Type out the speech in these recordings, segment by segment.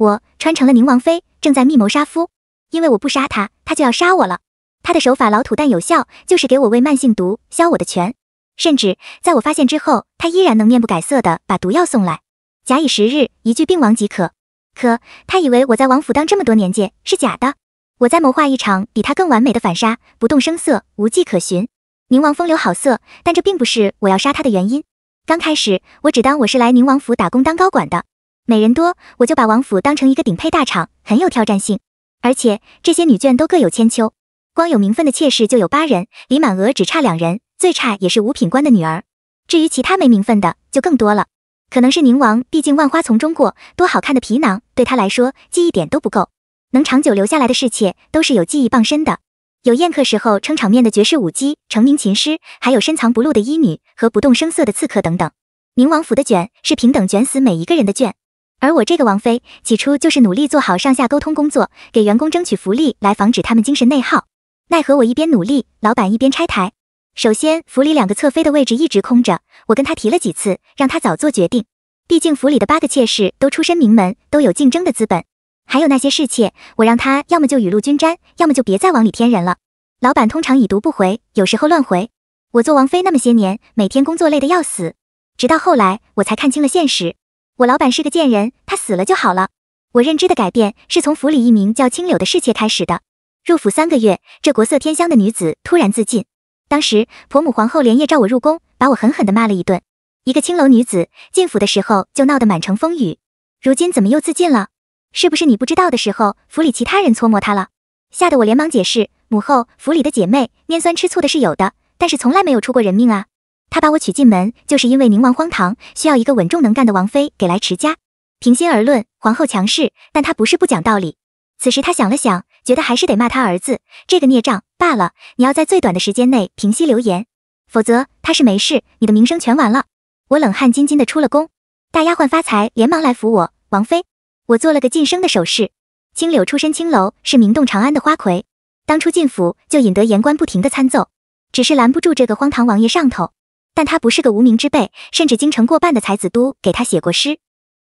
我穿成了宁王妃，正在密谋杀夫。因为我不杀他，他就要杀我了。他的手法老土但有效，就是给我喂慢性毒，消我的权。甚至在我发现之后，他依然能面不改色的把毒药送来。假以时日，一具病亡即可。可他以为我在王府当这么多年届是假的。我在谋划一场比他更完美的反杀，不动声色，无迹可寻。宁王风流好色，但这并不是我要杀他的原因。刚开始，我只当我是来宁王府打工当高管的。美人多，我就把王府当成一个顶配大厂，很有挑战性。而且这些女眷都各有千秋，光有名分的妾室就有八人，离满额只差两人，最差也是五品官的女儿。至于其他没名分的，就更多了。可能是宁王，毕竟万花丛中过多好看的皮囊，对他来说记忆点都不够，能长久留下来的侍妾都是有记忆傍身的，有宴客时候撑场面的绝世舞姬、成名琴师，还有深藏不露的医女和不动声色的刺客等等。宁王府的卷是平等卷死每一个人的卷。而我这个王妃，起初就是努力做好上下沟通工作，给员工争取福利，来防止他们精神内耗。奈何我一边努力，老板一边拆台。首先，府里两个侧妃的位置一直空着，我跟他提了几次，让他早做决定。毕竟府里的八个妾室都出身名门，都有竞争的资本。还有那些侍妾，我让他要么就雨露均沾，要么就别再往里添人了。老板通常已读不回，有时候乱回。我做王妃那么些年，每天工作累得要死，直到后来我才看清了现实。我老板是个贱人，他死了就好了。我认知的改变是从府里一名叫青柳的侍妾开始的。入府三个月，这国色天香的女子突然自尽。当时婆母皇后连夜召我入宫，把我狠狠地骂了一顿。一个青楼女子进府的时候就闹得满城风雨，如今怎么又自尽了？是不是你不知道的时候，府里其他人搓磨她了？吓得我连忙解释，母后，府里的姐妹拈酸吃醋的是有的，但是从来没有出过人命啊。他把我娶进门，就是因为宁王荒唐，需要一个稳重能干的王妃给来持家。平心而论，皇后强势，但她不是不讲道理。此时他想了想，觉得还是得骂他儿子这个孽障罢了。你要在最短的时间内平息流言，否则他是没事，你的名声全完了。我冷汗津津的出了宫，大丫鬟发财连忙来扶我，王妃。我做了个晋升的手势。青柳出身青楼，是名动长安的花魁，当初进府就引得言官不停的参奏，只是拦不住这个荒唐王爷上头。但他不是个无名之辈，甚至京城过半的才子都给他写过诗。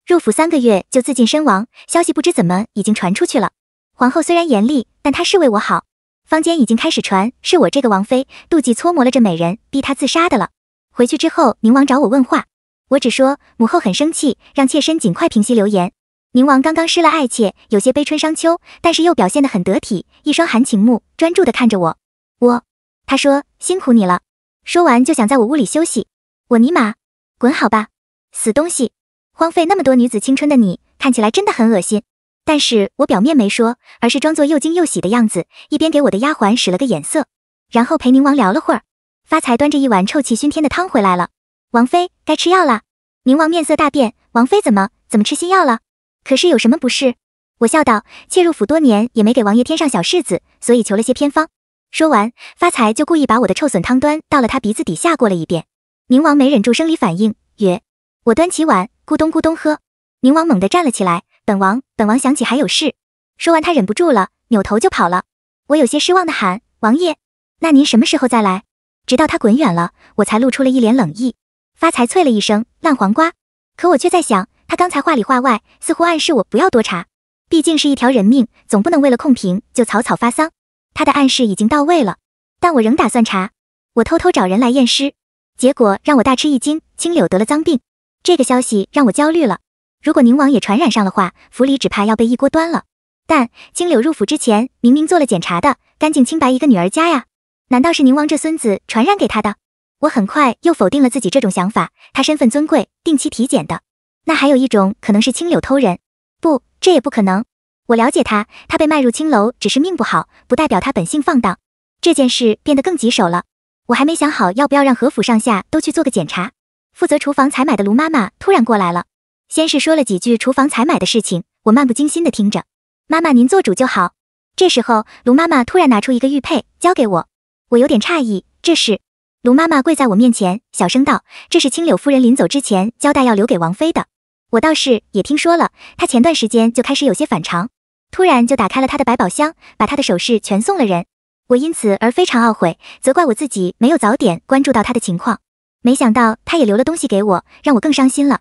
入府三个月就自尽身亡，消息不知怎么已经传出去了。皇后虽然严厉，但她是为我好。坊间已经开始传，是我这个王妃妒忌搓磨了这美人，逼她自杀的了。回去之后，宁王找我问话，我只说母后很生气，让妾身尽快平息流言。宁王刚刚失了爱妾，有些悲春伤秋，但是又表现得很得体，一双含情目专注地看着我。我，他说辛苦你了。说完就想在我屋里休息，我尼玛，滚好吧，死东西！荒废那么多女子青春的你，看起来真的很恶心。但是我表面没说，而是装作又惊又喜的样子，一边给我的丫鬟使了个眼色，然后陪宁王聊了会儿。发财端着一碗臭气熏天的汤回来了，王妃该吃药了。宁王面色大变，王妃怎么怎么吃新药了？可是有什么不适？我笑道，妾入府多年也没给王爷添上小世子，所以求了些偏方。说完，发财就故意把我的臭笋汤端到了他鼻子底下过了一遍。宁王没忍住生理反应，曰：“我端起碗，咕咚咕咚喝。”宁王猛地站了起来：“本王，本王想起还有事。”说完，他忍不住了，扭头就跑了。我有些失望地喊：“王爷，那您什么时候再来？”直到他滚远了，我才露出了一脸冷意。发财啐了一声：“烂黄瓜！”可我却在想，他刚才话里话外似乎暗示我不要多查，毕竟是一条人命，总不能为了控评就草草发丧。他的暗示已经到位了，但我仍打算查。我偷偷找人来验尸，结果让我大吃一惊。青柳得了脏病，这个消息让我焦虑了。如果宁王也传染上了的话，府里只怕要被一锅端了。但青柳入府之前明明做了检查的，干净清白一个女儿家呀？难道是宁王这孙子传染给他的？我很快又否定了自己这种想法。他身份尊贵，定期体检的。那还有一种可能是青柳偷人，不，这也不可能。我了解他，他被卖入青楼只是命不好，不代表他本性放荡。这件事变得更棘手了。我还没想好要不要让何府上下都去做个检查。负责厨房采买的卢妈妈突然过来了，先是说了几句厨房采买的事情，我漫不经心的听着。妈妈您做主就好。这时候卢妈妈突然拿出一个玉佩交给我，我有点诧异，这是？卢妈妈跪在我面前，小声道：“这是青柳夫人临走之前交代要留给王妃的。”我倒是也听说了，她前段时间就开始有些反常。突然就打开了他的百宝箱，把他的首饰全送了人。我因此而非常懊悔，责怪我自己没有早点关注到他的情况。没想到他也留了东西给我，让我更伤心了。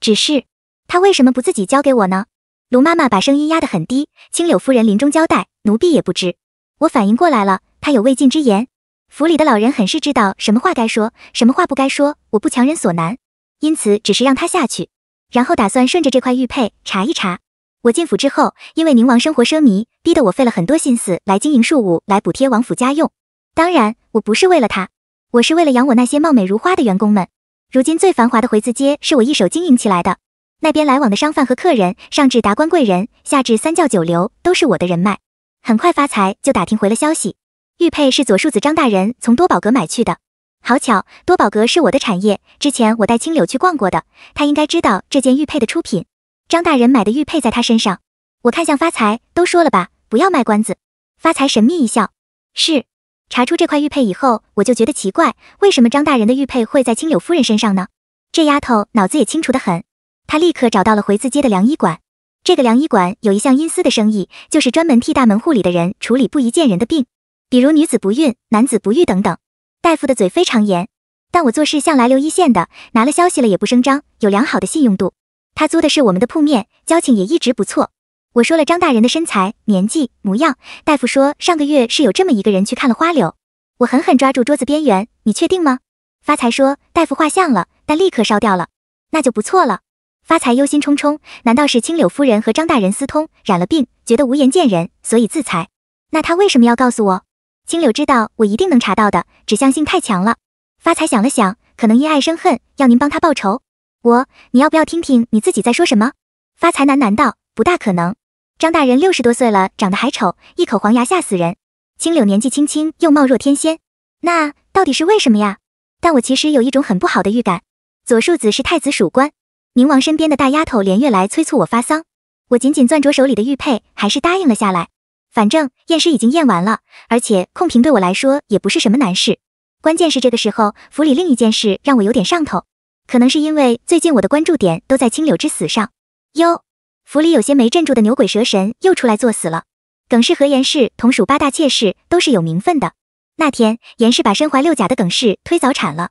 只是他为什么不自己交给我呢？卢妈妈把声音压得很低：“青柳夫人临终交代，奴婢也不知。”我反应过来了，他有未尽之言。府里的老人很是知道什么话该说，什么话不该说。我不强人所难，因此只是让他下去，然后打算顺着这块玉佩查一查。我进府之后，因为宁王生活奢靡，逼得我费了很多心思来经营庶务来补贴王府家用。当然，我不是为了他，我是为了养我那些貌美如花的员工们。如今最繁华的回字街是我一手经营起来的，那边来往的商贩和客人，上至达官贵人，下至三教九流，都是我的人脉。很快发财就打听回了消息，玉佩是左庶子张大人从多宝阁买去的。好巧，多宝阁是我的产业，之前我带青柳去逛过的，他应该知道这件玉佩的出品。张大人买的玉佩在他身上，我看向发财，都说了吧，不要卖关子。发财神秘一笑，是。查出这块玉佩以后，我就觉得奇怪，为什么张大人的玉佩会在青柳夫人身上呢？这丫头脑子也清楚的很，她立刻找到了回字街的良医馆。这个良医馆有一项阴私的生意，就是专门替大门户里的人处理不宜见人的病，比如女子不孕、男子不育等等。大夫的嘴非常严，但我做事向来留一线的，拿了消息了也不声张，有良好的信用度。他租的是我们的铺面，交情也一直不错。我说了张大人的身材、年纪、模样。大夫说上个月是有这么一个人去看了花柳。我狠狠抓住桌子边缘，你确定吗？发财说大夫画像了，但立刻烧掉了，那就不错了。发财忧心忡忡，难道是青柳夫人和张大人私通，染了病，觉得无颜见人，所以自裁？那他为什么要告诉我？青柳知道我一定能查到的，指向性太强了。发财想了想，可能因爱生恨，要您帮他报仇。我，你要不要听听你自己在说什么？发财男难道不大可能？张大人六十多岁了，长得还丑，一口黄牙吓死人。青柳年纪轻轻又貌若天仙，那到底是为什么呀？但我其实有一种很不好的预感。左庶子是太子属官，宁王身边的大丫头连月来催促我发丧，我紧紧攥着手里的玉佩，还是答应了下来。反正验尸已经验完了，而且控评对我来说也不是什么难事。关键是这个时候，府里另一件事让我有点上头。可能是因为最近我的关注点都在青柳之死上。哟，府里有些没镇住的牛鬼蛇神又出来作死了。耿氏和严氏同属八大妾室，都是有名分的。那天严氏把身怀六甲的耿氏推早产了。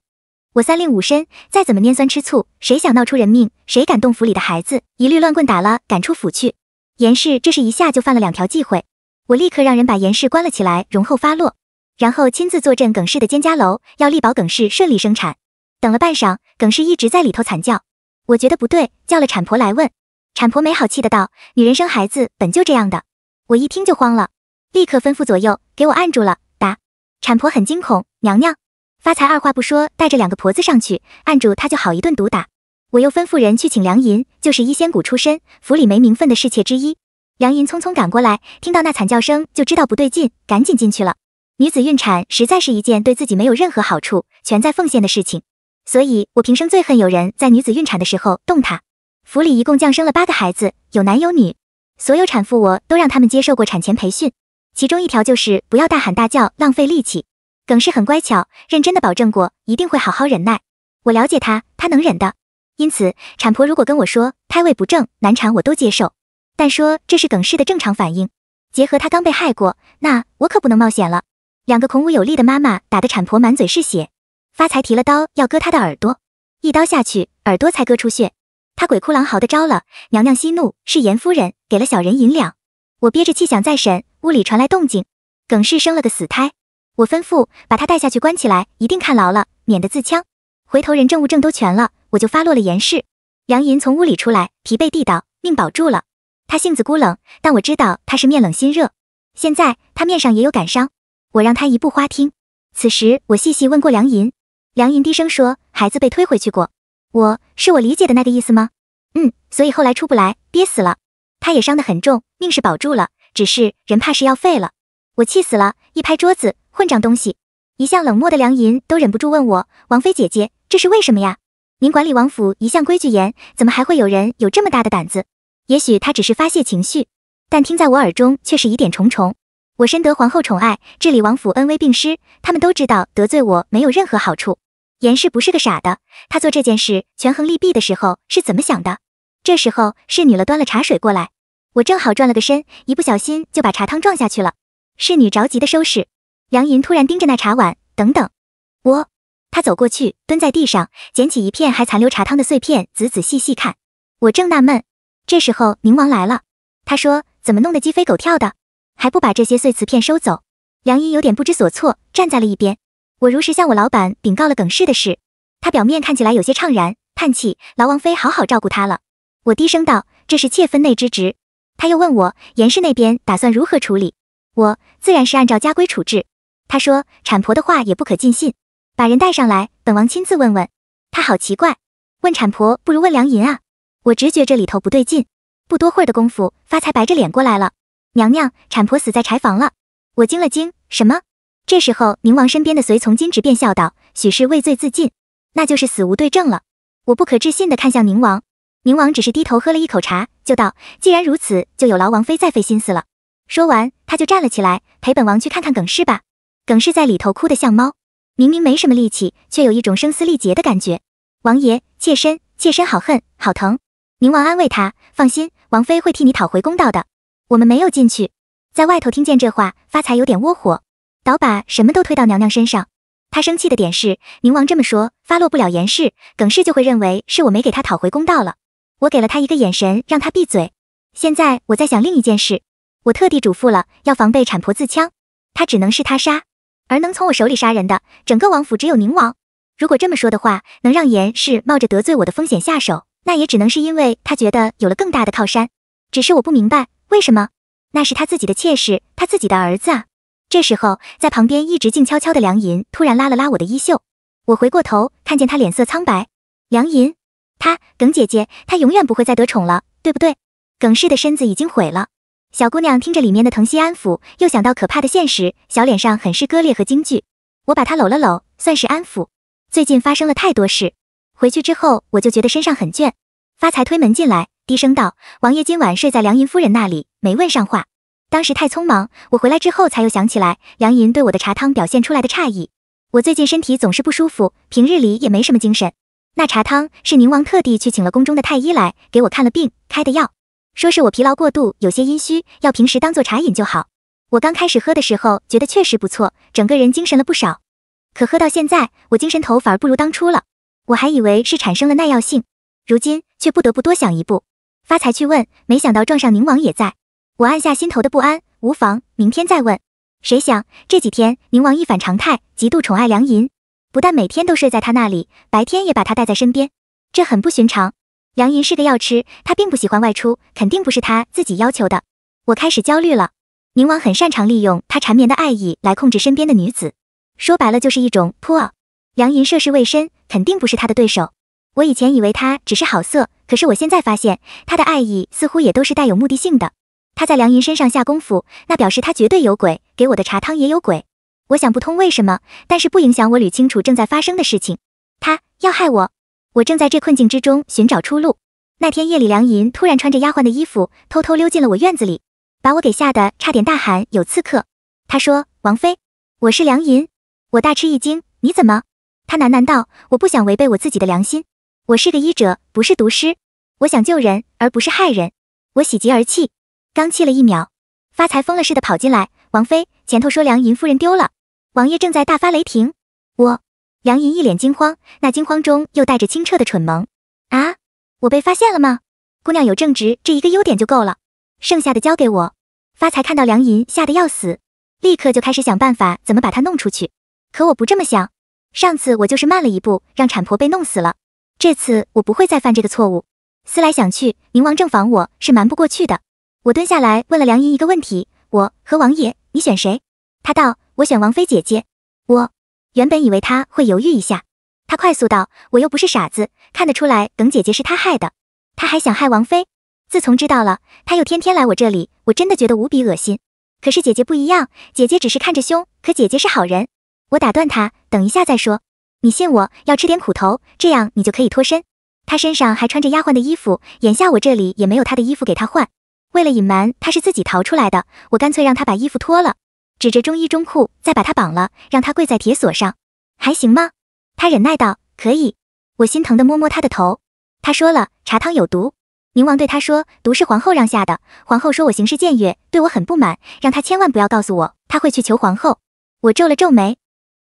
我三令五申，再怎么拈酸吃醋，谁想闹出人命，谁敢动府里的孩子，一律乱棍打了，赶出府去。严氏这是一下就犯了两条忌讳，我立刻让人把严氏关了起来，容后发落。然后亲自坐镇耿氏的监家楼，要力保耿氏顺利生产。等了半晌。耿氏一直在里头惨叫，我觉得不对，叫了产婆来问。产婆没好气的道：“女人生孩子本就这样的。”我一听就慌了，立刻吩咐左右给我按住了。打。产婆很惊恐：“娘娘，发财。”二话不说，带着两个婆子上去按住她，就好一顿毒打。我又吩咐人去请梁银，就是医仙谷出身，府里没名分的侍妾之一。梁银匆匆赶过来，听到那惨叫声就知道不对劲，赶紧进去了。女子孕产实在是一件对自己没有任何好处，全在奉献的事情。所以我平生最恨有人在女子孕产的时候动她。府里一共降生了八个孩子，有男有女。所有产妇我都让他们接受过产前培训，其中一条就是不要大喊大叫，浪费力气。耿氏很乖巧，认真的保证过一定会好好忍耐。我了解她，她能忍的。因此，产婆如果跟我说胎位不正、难产，我都接受。但说这是耿氏的正常反应，结合她刚被害过，那我可不能冒险了。两个孔武有力的妈妈打得产婆满嘴是血。发财提了刀要割他的耳朵，一刀下去，耳朵才割出血。他鬼哭狼嚎的招了。娘娘息怒，是严夫人给了小人银两。我憋着气想再审，屋里传来动静，耿氏生了个死胎。我吩咐把他带下去关起来，一定看牢了，免得自戕。回头人证物证都全了，我就发落了严氏。梁银从屋里出来，疲惫地道：“命保住了。”他性子孤冷，但我知道他是面冷心热。现在他面上也有感伤，我让他移步花厅。此时我细细问过梁银。梁银低声说：“孩子被推回去过，我是我理解的那个意思吗？嗯，所以后来出不来，憋死了。他也伤得很重，命是保住了，只是人怕是要废了。我气死了，一拍桌子，混账东西！一向冷漠的梁银都忍不住问我：王妃姐姐，这是为什么呀？您管理王府一向规矩严，怎么还会有人有这么大的胆子？也许他只是发泄情绪，但听在我耳中却是疑点重重。”我深得皇后宠爱，治理王府恩威并施，他们都知道得罪我没有任何好处。严氏不是个傻的，他做这件事权衡利弊的时候是怎么想的？这时候侍女了端了茶水过来，我正好转了个身，一不小心就把茶汤撞下去了。侍女着急的收拾。梁银突然盯着那茶碗，等等，我。他走过去，蹲在地上，捡起一片还残留茶汤的碎片，仔仔细细看。我正纳闷，这时候宁王来了，他说怎么弄得鸡飞狗跳的？还不把这些碎瓷片收走！梁姨有点不知所措，站在了一边。我如实向我老板禀告了耿氏的事，他表面看起来有些怅然，叹气：“劳王妃好好照顾他了。”我低声道：“这是妾分内之职。”他又问我：“严氏那边打算如何处理？”我自然是按照家规处置。他说：“产婆的话也不可尽信，把人带上来，本王亲自问问。”他好奇怪，问产婆不如问梁银啊！我直觉这里头不对劲。不多会儿的功夫，发财白着脸过来了。娘娘，产婆死在柴房了。我惊了惊，什么？这时候宁王身边的随从金直便笑道：“许是畏罪自尽，那就是死无对证了。”我不可置信的看向宁王，宁王只是低头喝了一口茶，就道：“既然如此，就有劳王妃再费心思了。”说完，他就站了起来，陪本王去看看耿氏吧。耿氏在里头哭得像猫，明明没什么力气，却有一种声嘶力竭的感觉。王爷，妾身，妾身好恨，好疼。宁王安慰他：“放心，王妃会替你讨回公道的。”我们没有进去，在外头听见这话，发财有点窝火，倒把什么都推到娘娘身上。她生气的点是，宁王这么说，发落不了严氏，耿氏就会认为是我没给她讨回公道了。我给了她一个眼神，让她闭嘴。现在我在想另一件事，我特地嘱咐了，要防备产婆自戕，她只能是他杀，而能从我手里杀人的，整个王府只有宁王。如果这么说的话，能让严氏冒着得罪我的风险下手，那也只能是因为他觉得有了更大的靠山。只是我不明白。为什么？那是他自己的妾室，他自己的儿子啊！这时候在旁边一直静悄悄的梁银突然拉了拉我的衣袖，我回过头看见他脸色苍白。梁银，她耿姐姐，她永远不会再得宠了，对不对？耿氏的身子已经毁了。小姑娘听着里面的疼惜安抚，又想到可怕的现实，小脸上很是割裂和惊惧。我把她搂了搂，算是安抚。最近发生了太多事，回去之后我就觉得身上很倦。发财推门进来。医生道：“王爷今晚睡在梁银夫人那里，没问上话。当时太匆忙，我回来之后才又想起来，梁银对我的茶汤表现出来的诧异。我最近身体总是不舒服，平日里也没什么精神。那茶汤是宁王特地去请了宫中的太医来给我看了病，开的药，说是我疲劳过度，有些阴虚，要平时当做茶饮就好。我刚开始喝的时候觉得确实不错，整个人精神了不少。可喝到现在，我精神头反而不如当初了。我还以为是产生了耐药性，如今却不得不多想一步。”发财去问，没想到撞上宁王也在。我按下心头的不安，无妨，明天再问。谁想这几天宁王一反常态，极度宠爱梁银，不但每天都睡在他那里，白天也把他带在身边，这很不寻常。梁银是个药痴，他并不喜欢外出，肯定不是他自己要求的。我开始焦虑了。宁王很擅长利用他缠绵的爱意来控制身边的女子，说白了就是一种 PUA。梁银涉世未深，肯定不是他的对手。我以前以为他只是好色。可是我现在发现，他的爱意似乎也都是带有目的性的。他在梁银身上下功夫，那表示他绝对有鬼。给我的茶汤也有鬼，我想不通为什么，但是不影响我捋清楚正在发生的事情。他要害我，我正在这困境之中寻找出路。那天夜里，梁银突然穿着丫鬟的衣服，偷偷溜进了我院子里，把我给吓得差点大喊有刺客。他说：“王妃，我是梁银。”我大吃一惊，你怎么？他喃喃道：“我不想违背我自己的良心。”我是个医者，不是毒师。我想救人，而不是害人。我喜极而泣，刚气了一秒，发财疯了似的跑进来。王妃前头说梁银夫人丢了，王爷正在大发雷霆。我，梁银一脸惊慌，那惊慌中又带着清澈的蠢萌。啊，我被发现了吗？姑娘有正直这一个优点就够了，剩下的交给我。发财看到梁银吓得要死，立刻就开始想办法怎么把她弄出去。可我不这么想，上次我就是慢了一步，让产婆被弄死了。这次我不会再犯这个错误。思来想去，宁王正房我是瞒不过去的。我蹲下来问了梁姨一个问题：我和王爷，你选谁？他道：我选王妃姐姐。我原本以为他会犹豫一下，他快速道：我又不是傻子，看得出来耿姐姐是他害的，他还想害王妃。自从知道了，他又天天来我这里，我真的觉得无比恶心。可是姐姐不一样，姐姐只是看着凶，可姐姐是好人。我打断他，等一下再说。你信我，要吃点苦头，这样你就可以脱身。他身上还穿着丫鬟的衣服，眼下我这里也没有他的衣服给他换。为了隐瞒他是自己逃出来的，我干脆让他把衣服脱了，指着中衣中裤，再把他绑了，让他跪在铁锁上，还行吗？他忍耐道，可以。我心疼的摸摸他的头。他说了，茶汤有毒。宁王对他说，毒是皇后让下的。皇后说我行事僭越，对我很不满，让他千万不要告诉我，他会去求皇后。我皱了皱眉。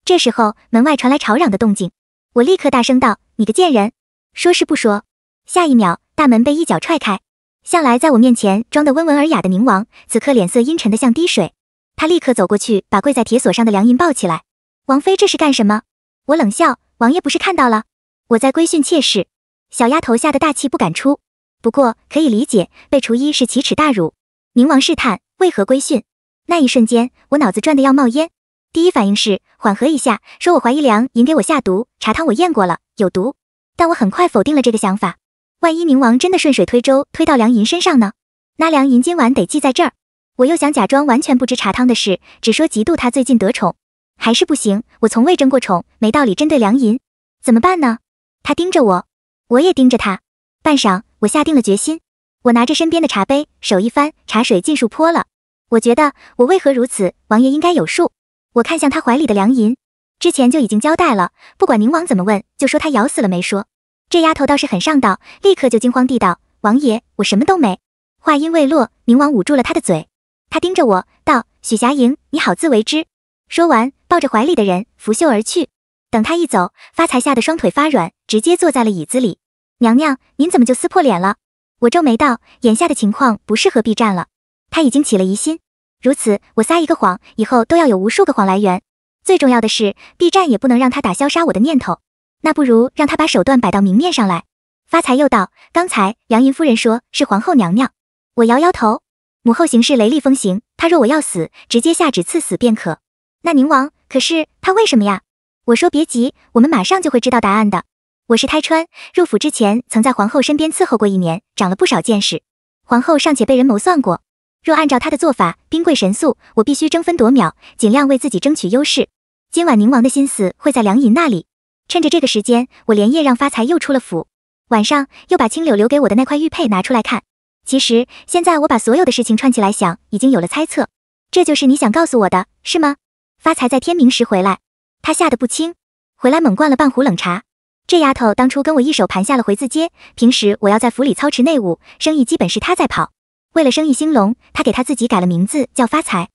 这时候，门外传来吵嚷的动静，我立刻大声道：“你个贱人，说是不说！”下一秒，大门被一脚踹开。向来在我面前装得温文尔雅的宁王，此刻脸色阴沉的像滴水。他立刻走过去，把跪在铁索上的梁银抱起来。“王妃这是干什么？”我冷笑：“王爷不是看到了，我在规训妾室。”小丫头吓得大气不敢出，不过可以理解，被除衣是奇耻大辱。宁王试探：“为何规训？”那一瞬间，我脑子转的要冒烟。第一反应是缓和一下，说我怀疑梁银给我下毒，茶汤我验过了有毒。但我很快否定了这个想法，万一宁王真的顺水推舟推到梁银身上呢？那梁银今晚得记在这儿。我又想假装完全不知茶汤的事，只说嫉妒他最近得宠，还是不行，我从未争过宠，没道理针对梁银。怎么办呢？他盯着我，我也盯着他。半晌，我下定了决心，我拿着身边的茶杯，手一翻，茶水尽数泼了。我觉得我为何如此，王爷应该有数。我看向他怀里的梁银，之前就已经交代了，不管宁王怎么问，就说他咬死了没说。这丫头倒是很上道，立刻就惊慌地道：“王爷，我什么都没。”话音未落，宁王捂住了她的嘴。他盯着我道：“许霞莹，你好自为之。”说完，抱着怀里的人拂袖而去。等他一走，发财吓得双腿发软，直接坐在了椅子里。娘娘，您怎么就撕破脸了？我皱眉道：“眼下的情况不适合避战了，他已经起了疑心。”如此，我撒一个谎，以后都要有无数个谎来源。最重要的是，B 站也不能让他打消杀我的念头。那不如让他把手段摆到明面上来。发财又道，刚才杨银夫人说是皇后娘娘，我摇摇头。母后行事雷厉风行，她若我要死，直接下旨赐死便可。那宁王可是他为什么呀？我说别急，我们马上就会知道答案的。我是胎川，入府之前曾在皇后身边伺候过一年，长了不少见识。皇后尚且被人谋算过。若按照他的做法，兵贵神速，我必须争分夺秒，尽量为自己争取优势。今晚宁王的心思会在梁银那里，趁着这个时间，我连夜让发财又出了府。晚上又把青柳留给我的那块玉佩拿出来看。其实现在我把所有的事情串起来想，已经有了猜测。这就是你想告诉我的，是吗？发财在天明时回来，他吓得不轻，回来猛灌了半壶冷茶。这丫头当初跟我一手盘下了回字街，平时我要在府里操持内务，生意基本是她在跑。为了生意兴隆，他给他自己改了名字叫发财，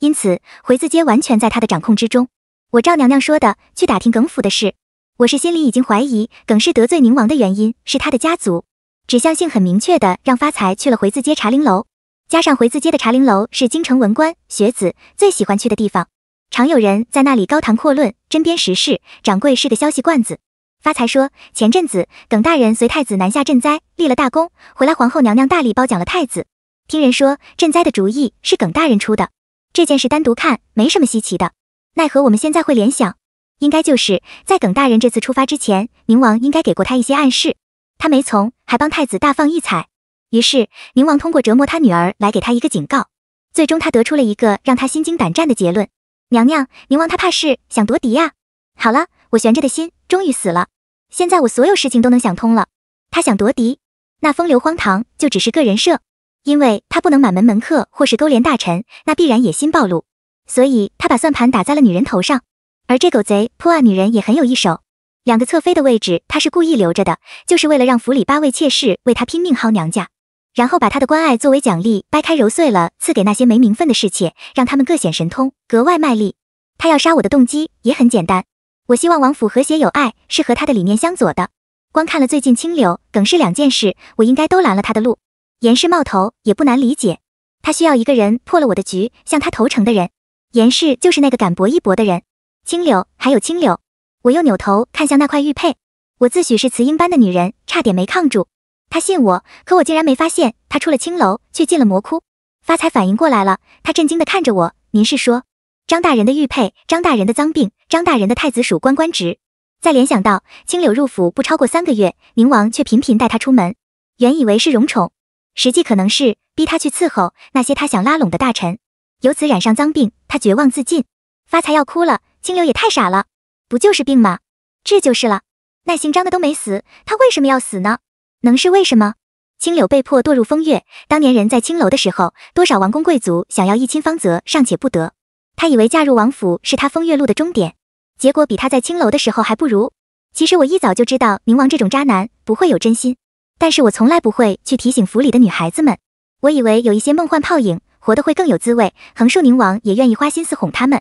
因此回字街完全在他的掌控之中。我赵娘娘说的，去打听耿府的事，我是心里已经怀疑耿氏得罪宁王的原因是他的家族。指向性很明确的让发财去了回字街茶陵楼，加上回字街的茶陵楼是京城文官学子最喜欢去的地方，常有人在那里高谈阔论、针砭时事。掌柜是个消息罐子，发财说前阵子耿大人随太子南下赈灾，立了大功，回来皇后娘娘大力褒奖了太子。听人说，赈灾的主意是耿大人出的。这件事单独看没什么稀奇的，奈何我们现在会联想，应该就是在耿大人这次出发之前，宁王应该给过他一些暗示。他没从，还帮太子大放异彩。于是宁王通过折磨他女儿来给他一个警告。最终他得出了一个让他心惊胆战的结论：娘娘，宁王他怕是想夺嫡呀！好了，我悬着的心终于死了。现在我所有事情都能想通了。他想夺嫡，那风流荒唐就只是个人设。因为他不能满门门客或是勾连大臣，那必然野心暴露，所以他把算盘打在了女人头上。而这狗贼破案，女人也很有一手。两个侧妃的位置，他是故意留着的，就是为了让府里八位妾室为他拼命薅娘家，然后把他的关爱作为奖励，掰开揉碎了赐给那些没名分的侍妾，让他们各显神通，格外卖力。他要杀我的动机也很简单，我希望王府和谐有爱，是和他的理念相左的。光看了最近清流梗是两件事，我应该都拦了他的路。严氏冒头也不难理解，他需要一个人破了我的局，向他投诚的人。严氏就是那个敢搏一搏的人。青柳，还有青柳，我又扭头看向那块玉佩。我自诩是雌鹰般的女人，差点没抗住。他信我，可我竟然没发现他出了青楼，却进了魔窟。发财反应过来了，他震惊地看着我：“您是说张大人的玉佩，张大人的脏病，张大人的太子属官官职？”再联想到青柳入府不超过三个月，宁王却频频带她出门，原以为是荣宠。实际可能是逼他去伺候那些他想拉拢的大臣，由此染上脏病，他绝望自尽。发财要哭了，青柳也太傻了，不就是病吗？治就是了。那姓张的都没死，他为什么要死呢？能是为什么？青柳被迫堕入风月，当年人在青楼的时候，多少王公贵族想要一亲芳泽尚且不得。他以为嫁入王府是他风月路的终点，结果比他在青楼的时候还不如。其实我一早就知道宁王这种渣男不会有真心。但是我从来不会去提醒府里的女孩子们，我以为有一些梦幻泡影，活得会更有滋味。横竖宁王也愿意花心思哄他们，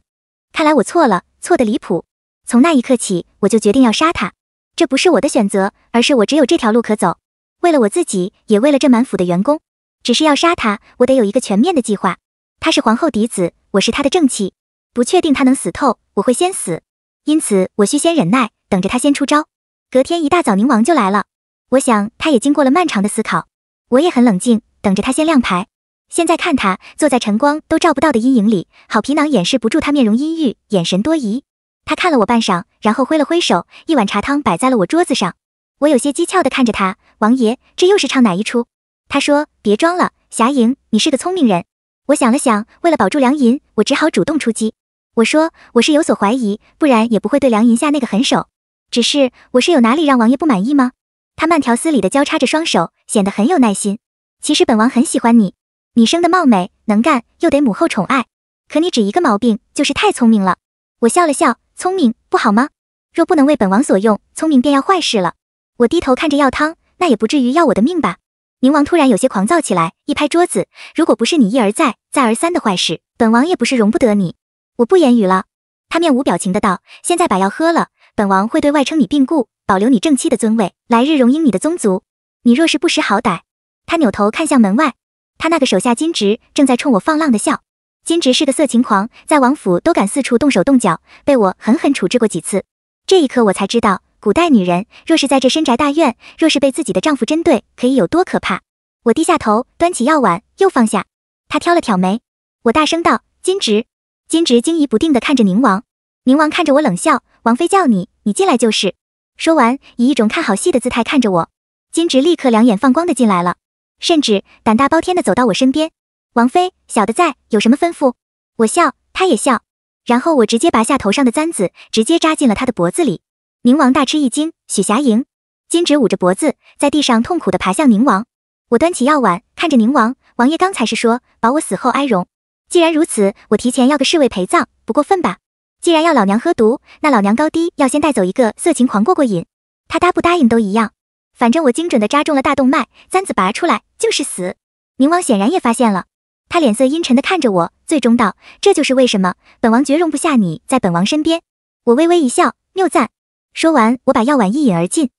看来我错了，错得离谱。从那一刻起，我就决定要杀他。这不是我的选择，而是我只有这条路可走。为了我自己，也为了这满府的员工。只是要杀他，我得有一个全面的计划。他是皇后嫡子，我是他的正妻，不确定他能死透，我会先死。因此，我需先忍耐，等着他先出招。隔天一大早，宁王就来了。我想，他也经过了漫长的思考，我也很冷静，等着他先亮牌。现在看他坐在晨光都照不到的阴影里，好皮囊掩饰不住他面容阴郁、眼神多疑。他看了我半晌，然后挥了挥手，一碗茶汤摆在了我桌子上。我有些讥诮地看着他：“王爷，这又是唱哪一出？”他说：“别装了，霞莹，你是个聪明人。”我想了想，为了保住梁银，我只好主动出击。我说：“我是有所怀疑，不然也不会对梁银下那个狠手。只是我是有哪里让王爷不满意吗？”他慢条斯理地交叉着双手，显得很有耐心。其实本王很喜欢你，你生得貌美、能干，又得母后宠爱。可你只一个毛病，就是太聪明了。我笑了笑，聪明不好吗？若不能为本王所用，聪明便要坏事了。我低头看着药汤，那也不至于要我的命吧？宁王突然有些狂躁起来，一拍桌子：“如果不是你一而再、再而三的坏事，本王也不是容不得你。”我不言语了，他面无表情的道：“现在把药喝了。”本王会对外称你病故，保留你正妻的尊位，来日荣膺你的宗族。你若是不识好歹，他扭头看向门外，他那个手下金植正在冲我放浪的笑。金植是个色情狂，在王府都敢四处动手动脚，被我狠狠处置过几次。这一刻我才知道，古代女人若是在这深宅大院，若是被自己的丈夫针对，可以有多可怕。我低下头，端起药碗又放下。他挑了挑眉，我大声道：“金植！”金植惊疑不定地看着宁王。宁王看着我冷笑：“王妃叫你，你进来就是。”说完，以一种看好戏的姿态看着我。金植立刻两眼放光的进来了，甚至胆大包天的走到我身边。王妃，小的在，有什么吩咐？我笑，他也笑。然后我直接拔下头上的簪子，直接扎进了他的脖子里。宁王大吃一惊。许霞莹，金植捂着脖子，在地上痛苦的爬向宁王。我端起药碗，看着宁王，王爷刚才是说保我死后哀荣，既然如此，我提前要个侍卫陪葬，不过分吧？既然要老娘喝毒，那老娘高低要先带走一个色情狂过过瘾，他答不答应都一样，反正我精准的扎中了大动脉，簪子拔出来就是死。宁王显然也发现了，他脸色阴沉的看着我，最终道：“这就是为什么本王绝容不下你在本王身边。”我微微一笑，谬赞。说完，我把药碗一饮而尽，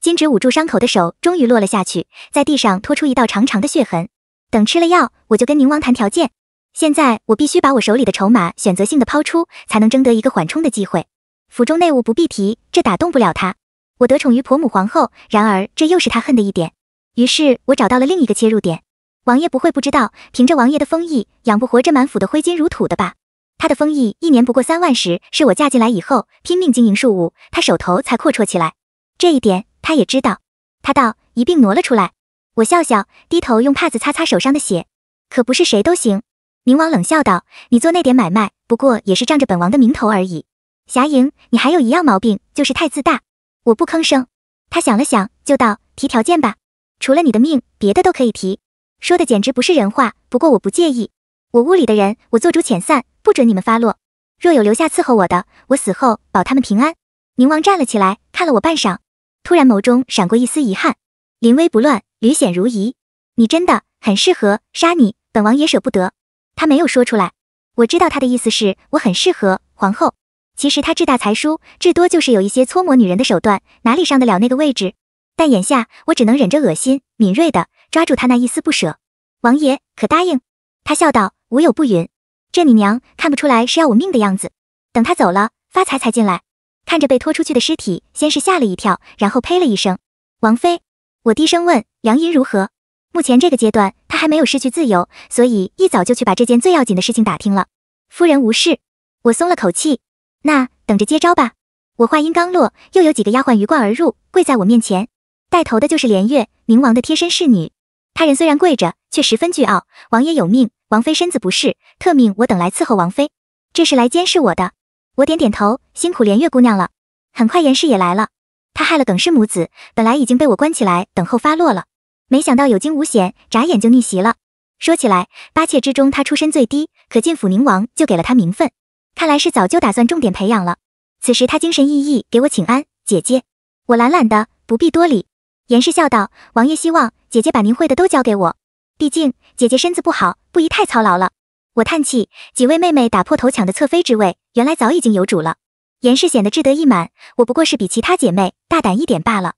金指捂住伤口的手终于落了下去，在地上拖出一道长长的血痕。等吃了药，我就跟宁王谈条件。现在我必须把我手里的筹码选择性的抛出，才能争得一个缓冲的机会。府中内务不必提，这打动不了他。我得宠于婆母皇后，然而这又是他恨的一点。于是我找到了另一个切入点。王爷不会不知道，凭着王爷的封邑，养不活这满府的挥金如土的吧？他的封邑一年不过三万石，是我嫁进来以后拼命经营庶务，他手头才阔绰起来。这一点他也知道。他道一并挪了出来。我笑笑，低头用帕子擦擦手上的血。可不是谁都行。冥王冷笑道：“你做那点买卖，不过也是仗着本王的名头而已。霞莹，你还有一样毛病，就是太自大。”我不吭声。他想了想，就道：“提条件吧，除了你的命，别的都可以提。”说的简直不是人话。不过我不介意。我屋里的人，我做主遣散，不准你们发落。若有留下伺候我的，我死后保他们平安。宁王站了起来，看了我半晌，突然眸中闪过一丝遗憾。临危不乱，履险如夷，你真的很适合杀你，本王也舍不得。他没有说出来，我知道他的意思是，我很适合皇后。其实他志大才疏，至多就是有一些搓磨女人的手段，哪里上得了那个位置？但眼下我只能忍着恶心，敏锐的抓住他那一丝不舍。王爷可答应？他笑道，无有不允。这你娘看不出来是要我命的样子。等他走了，发财才进来，看着被拖出去的尸体，先是吓了一跳，然后呸了一声。王妃，我低声问，良音如何？目前这个阶段，他还没有失去自由，所以一早就去把这件最要紧的事情打听了。夫人无事，我松了口气。那等着接招吧。我话音刚落，又有几个丫鬟鱼贯而入，跪在我面前。带头的就是连月，宁王的贴身侍女。他人虽然跪着，却十分倨傲。王爷有命，王妃身子不适，特命我等来伺候王妃。这是来监视我的。我点点头，辛苦连月姑娘了。很快，严氏也来了。他害了耿氏母子，本来已经被我关起来等候发落了。没想到有惊无险，眨眼就逆袭了。说起来，八妾之中，他出身最低，可进抚宁王就给了他名分，看来是早就打算重点培养了。此时他精神奕奕，给我请安。姐姐，我懒懒的，不必多礼。严氏笑道：“王爷希望姐姐把您会的都教给我，毕竟姐姐身子不好，不宜太操劳了。”我叹气，几位妹妹打破头抢的侧妃之位，原来早已经有主了。严氏显得志得意满，我不过是比其他姐妹大胆一点罢了。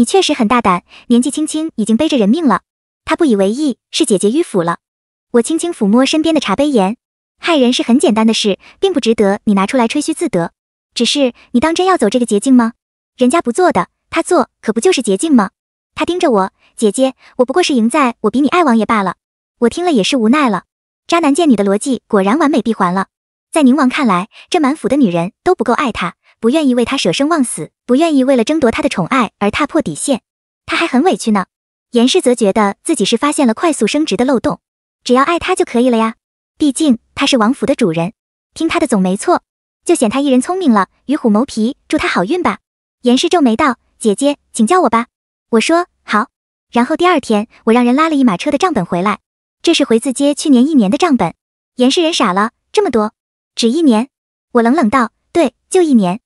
你确实很大胆，年纪轻轻已经背着人命了。他不以为意，是姐姐迂腐了。我轻轻抚摸身边的茶杯沿，害人是很简单的事，并不值得你拿出来吹嘘自得。只是你当真要走这个捷径吗？人家不做的，他做，可不就是捷径吗？他盯着我，姐姐，我不过是赢在我比你爱王爷罢了。我听了也是无奈了，渣男贱女的逻辑果然完美闭环了。在宁王看来，这满府的女人都不够爱他。不愿意为他舍生忘死，不愿意为了争夺他的宠爱而踏破底线，他还很委屈呢。严氏则觉得自己是发现了快速升职的漏洞，只要爱他就可以了呀。毕竟他是王府的主人，听他的总没错，就显他一人聪明了，与虎谋皮。祝他好运吧。严氏皱眉道：“姐姐，请叫我吧。”我说：“好。”然后第二天，我让人拉了一马车的账本回来，这是回字街去年一年的账本。严氏人傻了，这么多，只一年？我冷冷道：“对，就一年。”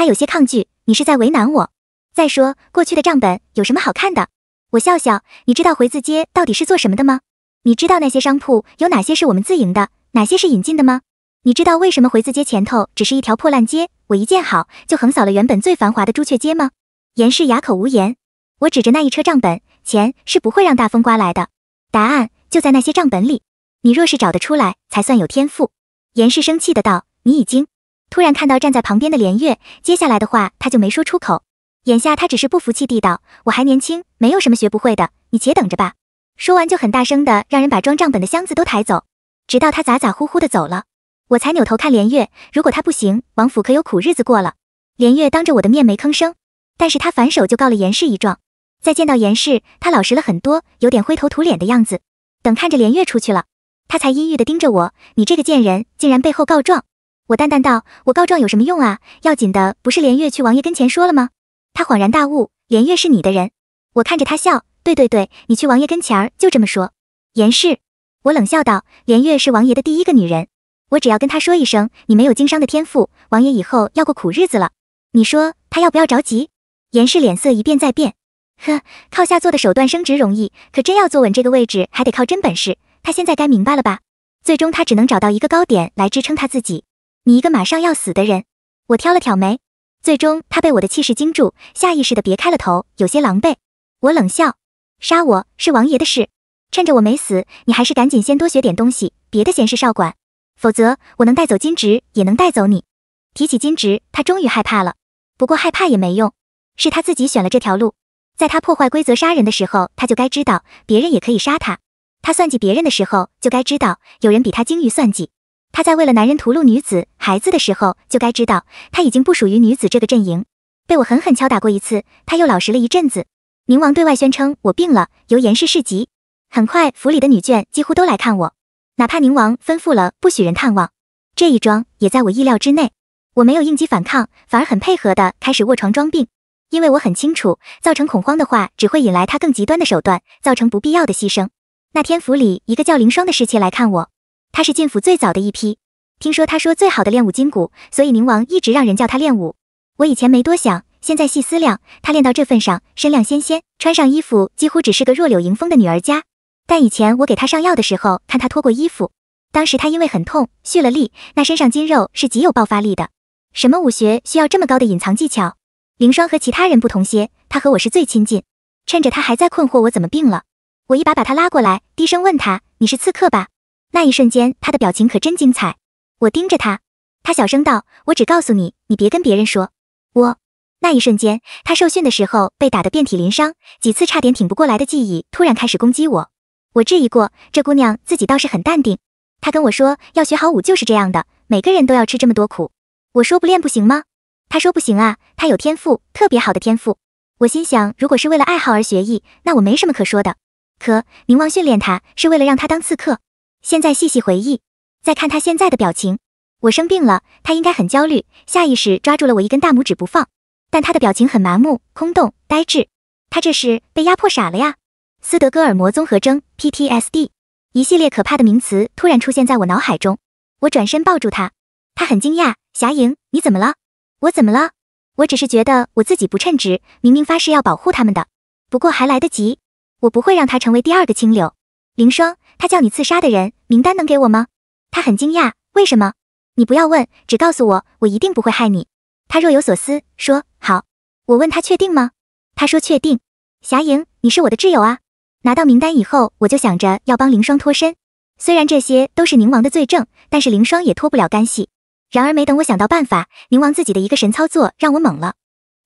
他有些抗拒，你是在为难我。再说，过去的账本有什么好看的？我笑笑，你知道回字街到底是做什么的吗？你知道那些商铺有哪些是我们自营的，哪些是引进的吗？你知道为什么回字街前头只是一条破烂街？我一见好，就横扫了原本最繁华的朱雀街吗？严氏哑口无言。我指着那一车账本，钱是不会让大风刮来的。答案就在那些账本里。你若是找得出来，才算有天赋。严氏生气的道：“你已经……”突然看到站在旁边的连月，接下来的话他就没说出口。眼下他只是不服气地道：“我还年轻，没有什么学不会的，你且等着吧。”说完就很大声的让人把装账本的箱子都抬走，直到他咋咋呼呼的走了，我才扭头看连月。如果他不行，王府可有苦日子过了。连月当着我的面没吭声，但是他反手就告了严氏一状。再见到严氏，他老实了很多，有点灰头土脸的样子。等看着连月出去了，他才阴郁的盯着我：“你这个贱人，竟然背后告状。”我淡淡道：“我告状有什么用啊？要紧的不是连月去王爷跟前说了吗？”他恍然大悟：“连月是你的人。”我看着他笑：“对对对，你去王爷跟前儿就这么说。”严氏，我冷笑道：“连月是王爷的第一个女人，我只要跟他说一声，你没有经商的天赋，王爷以后要过苦日子了。你说他要不要着急？”严氏脸色一变再变，呵，靠下作的手段升职容易，可真要坐稳这个位置，还得靠真本事。他现在该明白了吧？最终他只能找到一个高点来支撑他自己。你一个马上要死的人，我挑了挑眉，最终他被我的气势惊住，下意识的别开了头，有些狼狈。我冷笑，杀我是王爷的事，趁着我没死，你还是赶紧先多学点东西，别的闲事少管，否则我能带走金植，也能带走你。提起金植，他终于害怕了。不过害怕也没用，是他自己选了这条路。在他破坏规则杀人的时候，他就该知道别人也可以杀他；他算计别人的时候，就该知道有人比他精于算计。他在为了男人屠戮女子、孩子的时候，就该知道他已经不属于女子这个阵营。被我狠狠敲打过一次，他又老实了一阵子。宁王对外宣称我病了，由严氏侍疾。很快，府里的女眷几乎都来看我，哪怕宁王吩咐了不许人探望，这一桩也在我意料之内。我没有应激反抗，反而很配合的开始卧床装病，因为我很清楚，造成恐慌的话，只会引来他更极端的手段，造成不必要的牺牲。那天，府里一个叫凌霜的侍妾来看我。他是进府最早的一批，听说他说最好的练武筋骨，所以宁王一直让人叫他练武。我以前没多想，现在细思量，他练到这份上，身量纤纤，穿上衣服几乎只是个弱柳迎风的女儿家。但以前我给他上药的时候，看他脱过衣服，当时他因为很痛，蓄了力，那身上筋肉是极有爆发力的。什么武学需要这么高的隐藏技巧？凌霜和其他人不同些，他和我是最亲近。趁着他还在困惑我怎么病了，我一把把他拉过来，低声问他：“你是刺客吧？”那一瞬间，他的表情可真精彩。我盯着他，他小声道：“我只告诉你，你别跟别人说。”我那一瞬间，他受训的时候被打得遍体鳞伤，几次差点挺不过来的记忆突然开始攻击我。我质疑过，这姑娘自己倒是很淡定。她跟我说，要学好武就是这样的，每个人都要吃这么多苦。我说不练不行吗？她说不行啊，她有天赋，特别好的天赋。我心想，如果是为了爱好而学艺，那我没什么可说的。可宁望训练他，是为了让他当刺客。现在细细回忆，再看他现在的表情，我生病了，他应该很焦虑，下意识抓住了我一根大拇指不放。但他的表情很麻木、空洞、呆滞，他这是被压迫傻了呀！斯德哥尔摩综合征 （PTSD），一系列可怕的名词突然出现在我脑海中。我转身抱住他，他很惊讶：“霞莹，你怎么了？我怎么了？我只是觉得我自己不称职，明明发誓要保护他们的。不过还来得及，我不会让他成为第二个清柳凌霜。”他叫你刺杀的人名单能给我吗？他很惊讶，为什么？你不要问，只告诉我，我一定不会害你。他若有所思，说好。我问他确定吗？他说确定。霞莹，你是我的挚友啊。拿到名单以后，我就想着要帮凌霜脱身。虽然这些都是宁王的罪证，但是凌霜也脱不了干系。然而没等我想到办法，宁王自己的一个神操作让我懵了。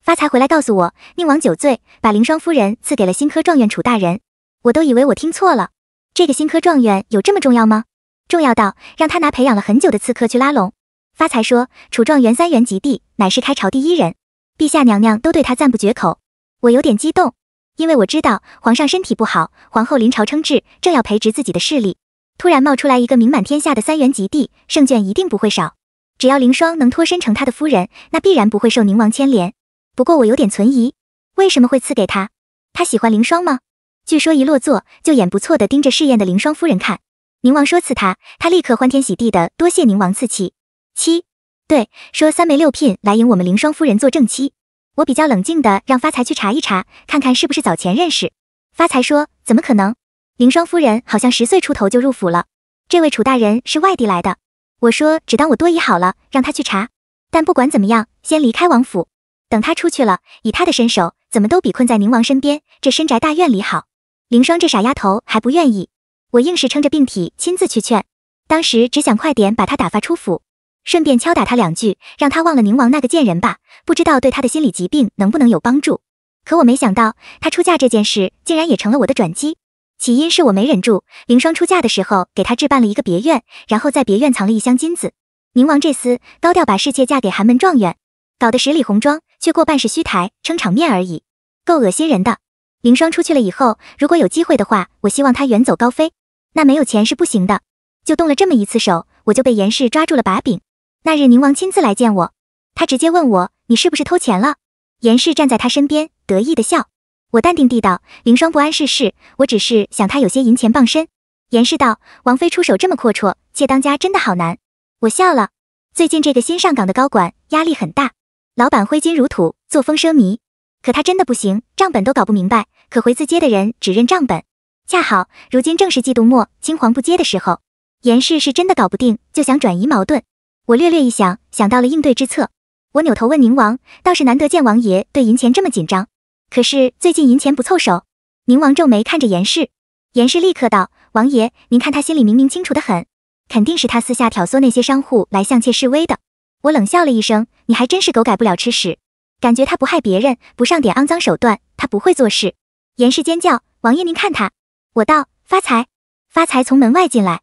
发财回来告诉我，宁王酒醉，把凌霜夫人赐给了新科状元楚大人。我都以为我听错了。这个新科状元有这么重要吗？重要到让他拿培养了很久的刺客去拉拢。发财说，楚状元三元及第，乃是开朝第一人，陛下娘娘都对他赞不绝口。我有点激动，因为我知道皇上身体不好，皇后临朝称制，正要培植自己的势力。突然冒出来一个名满天下的三元及第，胜券一定不会少。只要凌霜能脱身成他的夫人，那必然不会受宁王牵连。不过我有点存疑，为什么会赐给他？他喜欢凌霜吗？据说一落座就眼不错的盯着试验的凌霜夫人看。宁王说赐他，他立刻欢天喜地的多谢宁王赐妻。七对说三媒六聘来迎我们凌霜夫人做正妻。我比较冷静的让发财去查一查，看看是不是早前认识。发财说怎么可能？凌霜夫人好像十岁出头就入府了。这位楚大人是外地来的。我说只当我多疑好了，让他去查。但不管怎么样，先离开王府。等他出去了，以他的身手，怎么都比困在宁王身边这深宅大院里好。凌霜这傻丫头还不愿意，我硬是撑着病体亲自去劝。当时只想快点把她打发出府，顺便敲打她两句，让她忘了宁王那个贱人吧。不知道对她的心理疾病能不能有帮助。可我没想到，她出嫁这件事竟然也成了我的转机。起因是我没忍住，凌霜出嫁的时候给她置办了一个别院，然后在别院藏了一箱金子。宁王这厮高调把侍妾嫁给寒门状元，搞得十里红妆却过半是虚台撑场面而已，够恶心人的。凌霜出去了以后，如果有机会的话，我希望他远走高飞。那没有钱是不行的，就动了这么一次手，我就被严氏抓住了把柄。那日宁王亲自来见我，他直接问我你是不是偷钱了。严氏站在他身边，得意地笑。我淡定地道，凌霜不谙世事，我只是想他有些银钱傍身。严氏道，王妃出手这么阔绰，妾当家真的好难。我笑了，最近这个新上岗的高管压力很大，老板挥金如土，作风奢靡。可他真的不行，账本都搞不明白。可回字街的人只认账本。恰好如今正是季度末，青黄不接的时候。严氏是真的搞不定，就想转移矛盾。我略略一想，想到了应对之策。我扭头问宁王，倒是难得见王爷对银钱这么紧张。可是最近银钱不凑手。宁王皱眉看着严氏，严氏立刻道：“王爷，您看他心里明明清楚的很，肯定是他私下挑唆那些商户来向妾示威的。”我冷笑了一声：“你还真是狗改不了吃屎。”感觉他不害别人，不上点肮脏手段，他不会做事。严氏尖叫：“王爷，您看他！”我道：“发财，发财从门外进来，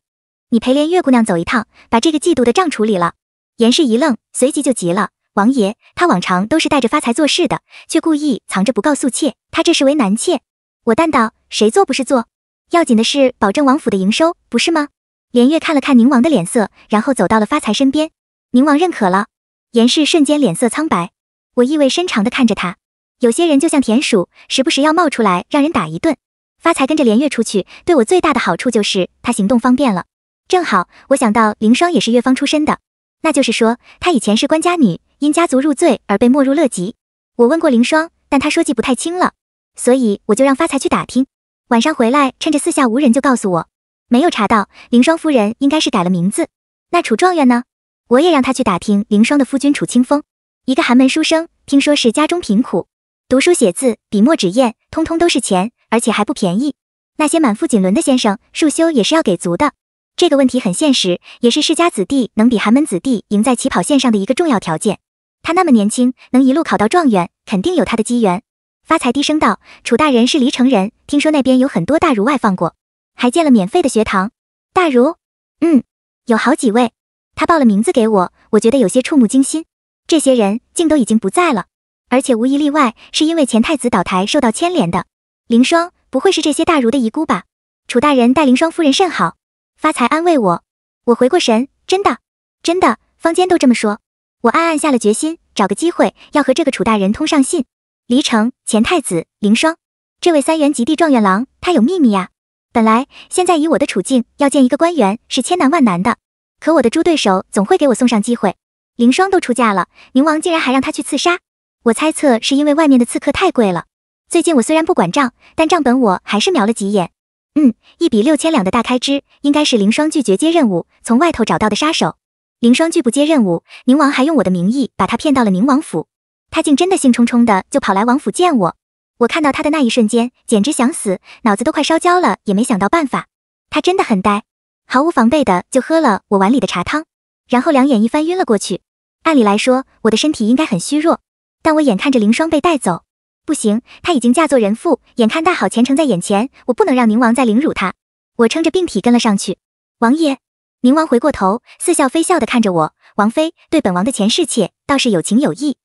你陪连月姑娘走一趟，把这个季度的账处理了。”严氏一愣，随即就急了：“王爷，他往常都是带着发财做事的，却故意藏着不告诉妾，他这是为难妾。”我淡道：“谁做不是做？要紧的是保证王府的营收，不是吗？”连月看了看宁王的脸色，然后走到了发财身边。宁王认可了，严氏瞬间脸色苍白。我意味深长地看着他，有些人就像田鼠，时不时要冒出来让人打一顿。发财跟着连月出去，对我最大的好处就是他行动方便了。正好我想到凌霜也是月方出身的，那就是说她以前是官家女，因家族入罪而被没入乐籍。我问过凌霜，但她说记不太清了，所以我就让发财去打听。晚上回来，趁着四下无人，就告诉我没有查到凌霜夫人应该是改了名字。那楚状元呢？我也让他去打听凌霜的夫君楚清风。一个寒门书生，听说是家中贫苦，读书写字，笔墨纸砚，通通都是钱，而且还不便宜。那些满腹锦纶的先生，束修也是要给足的。这个问题很现实，也是世家子弟能比寒门子弟赢在起跑线上的一个重要条件。他那么年轻，能一路考到状元，肯定有他的机缘。发财低声道：“楚大人是黎城人，听说那边有很多大儒外放过，还建了免费的学堂。大儒，嗯，有好几位。他报了名字给我，我觉得有些触目惊心。”这些人竟都已经不在了，而且无一例外是因为前太子倒台受到牵连的。凌霜不会是这些大儒的遗孤吧？楚大人待凌霜夫人甚好，发财安慰我。我回过神，真的，真的，坊间都这么说。我暗暗下了决心，找个机会要和这个楚大人通上信。黎城前太子凌霜，这位三元及第状元郎，他有秘密呀。本来现在以我的处境，要见一个官员是千难万难的，可我的猪对手总会给我送上机会。凌霜都出嫁了，宁王竟然还让他去刺杀。我猜测是因为外面的刺客太贵了。最近我虽然不管账，但账本我还是瞄了几眼。嗯，一笔六千两的大开支，应该是凌霜拒绝接任务，从外头找到的杀手。凌霜拒不接任务，宁王还用我的名义把他骗到了宁王府。他竟真的兴冲冲的就跑来王府见我。我看到他的那一瞬间，简直想死，脑子都快烧焦了，也没想到办法。他真的很呆，毫无防备的就喝了我碗里的茶汤，然后两眼一翻晕了过去。按理来说，我的身体应该很虚弱，但我眼看着凌霜被带走，不行，她已经嫁作人妇，眼看大好前程在眼前，我不能让宁王再凌辱她。我撑着病体跟了上去。王爷，宁王回过头，似笑非笑地看着我。王妃对本王的前世妾，倒是有情有义。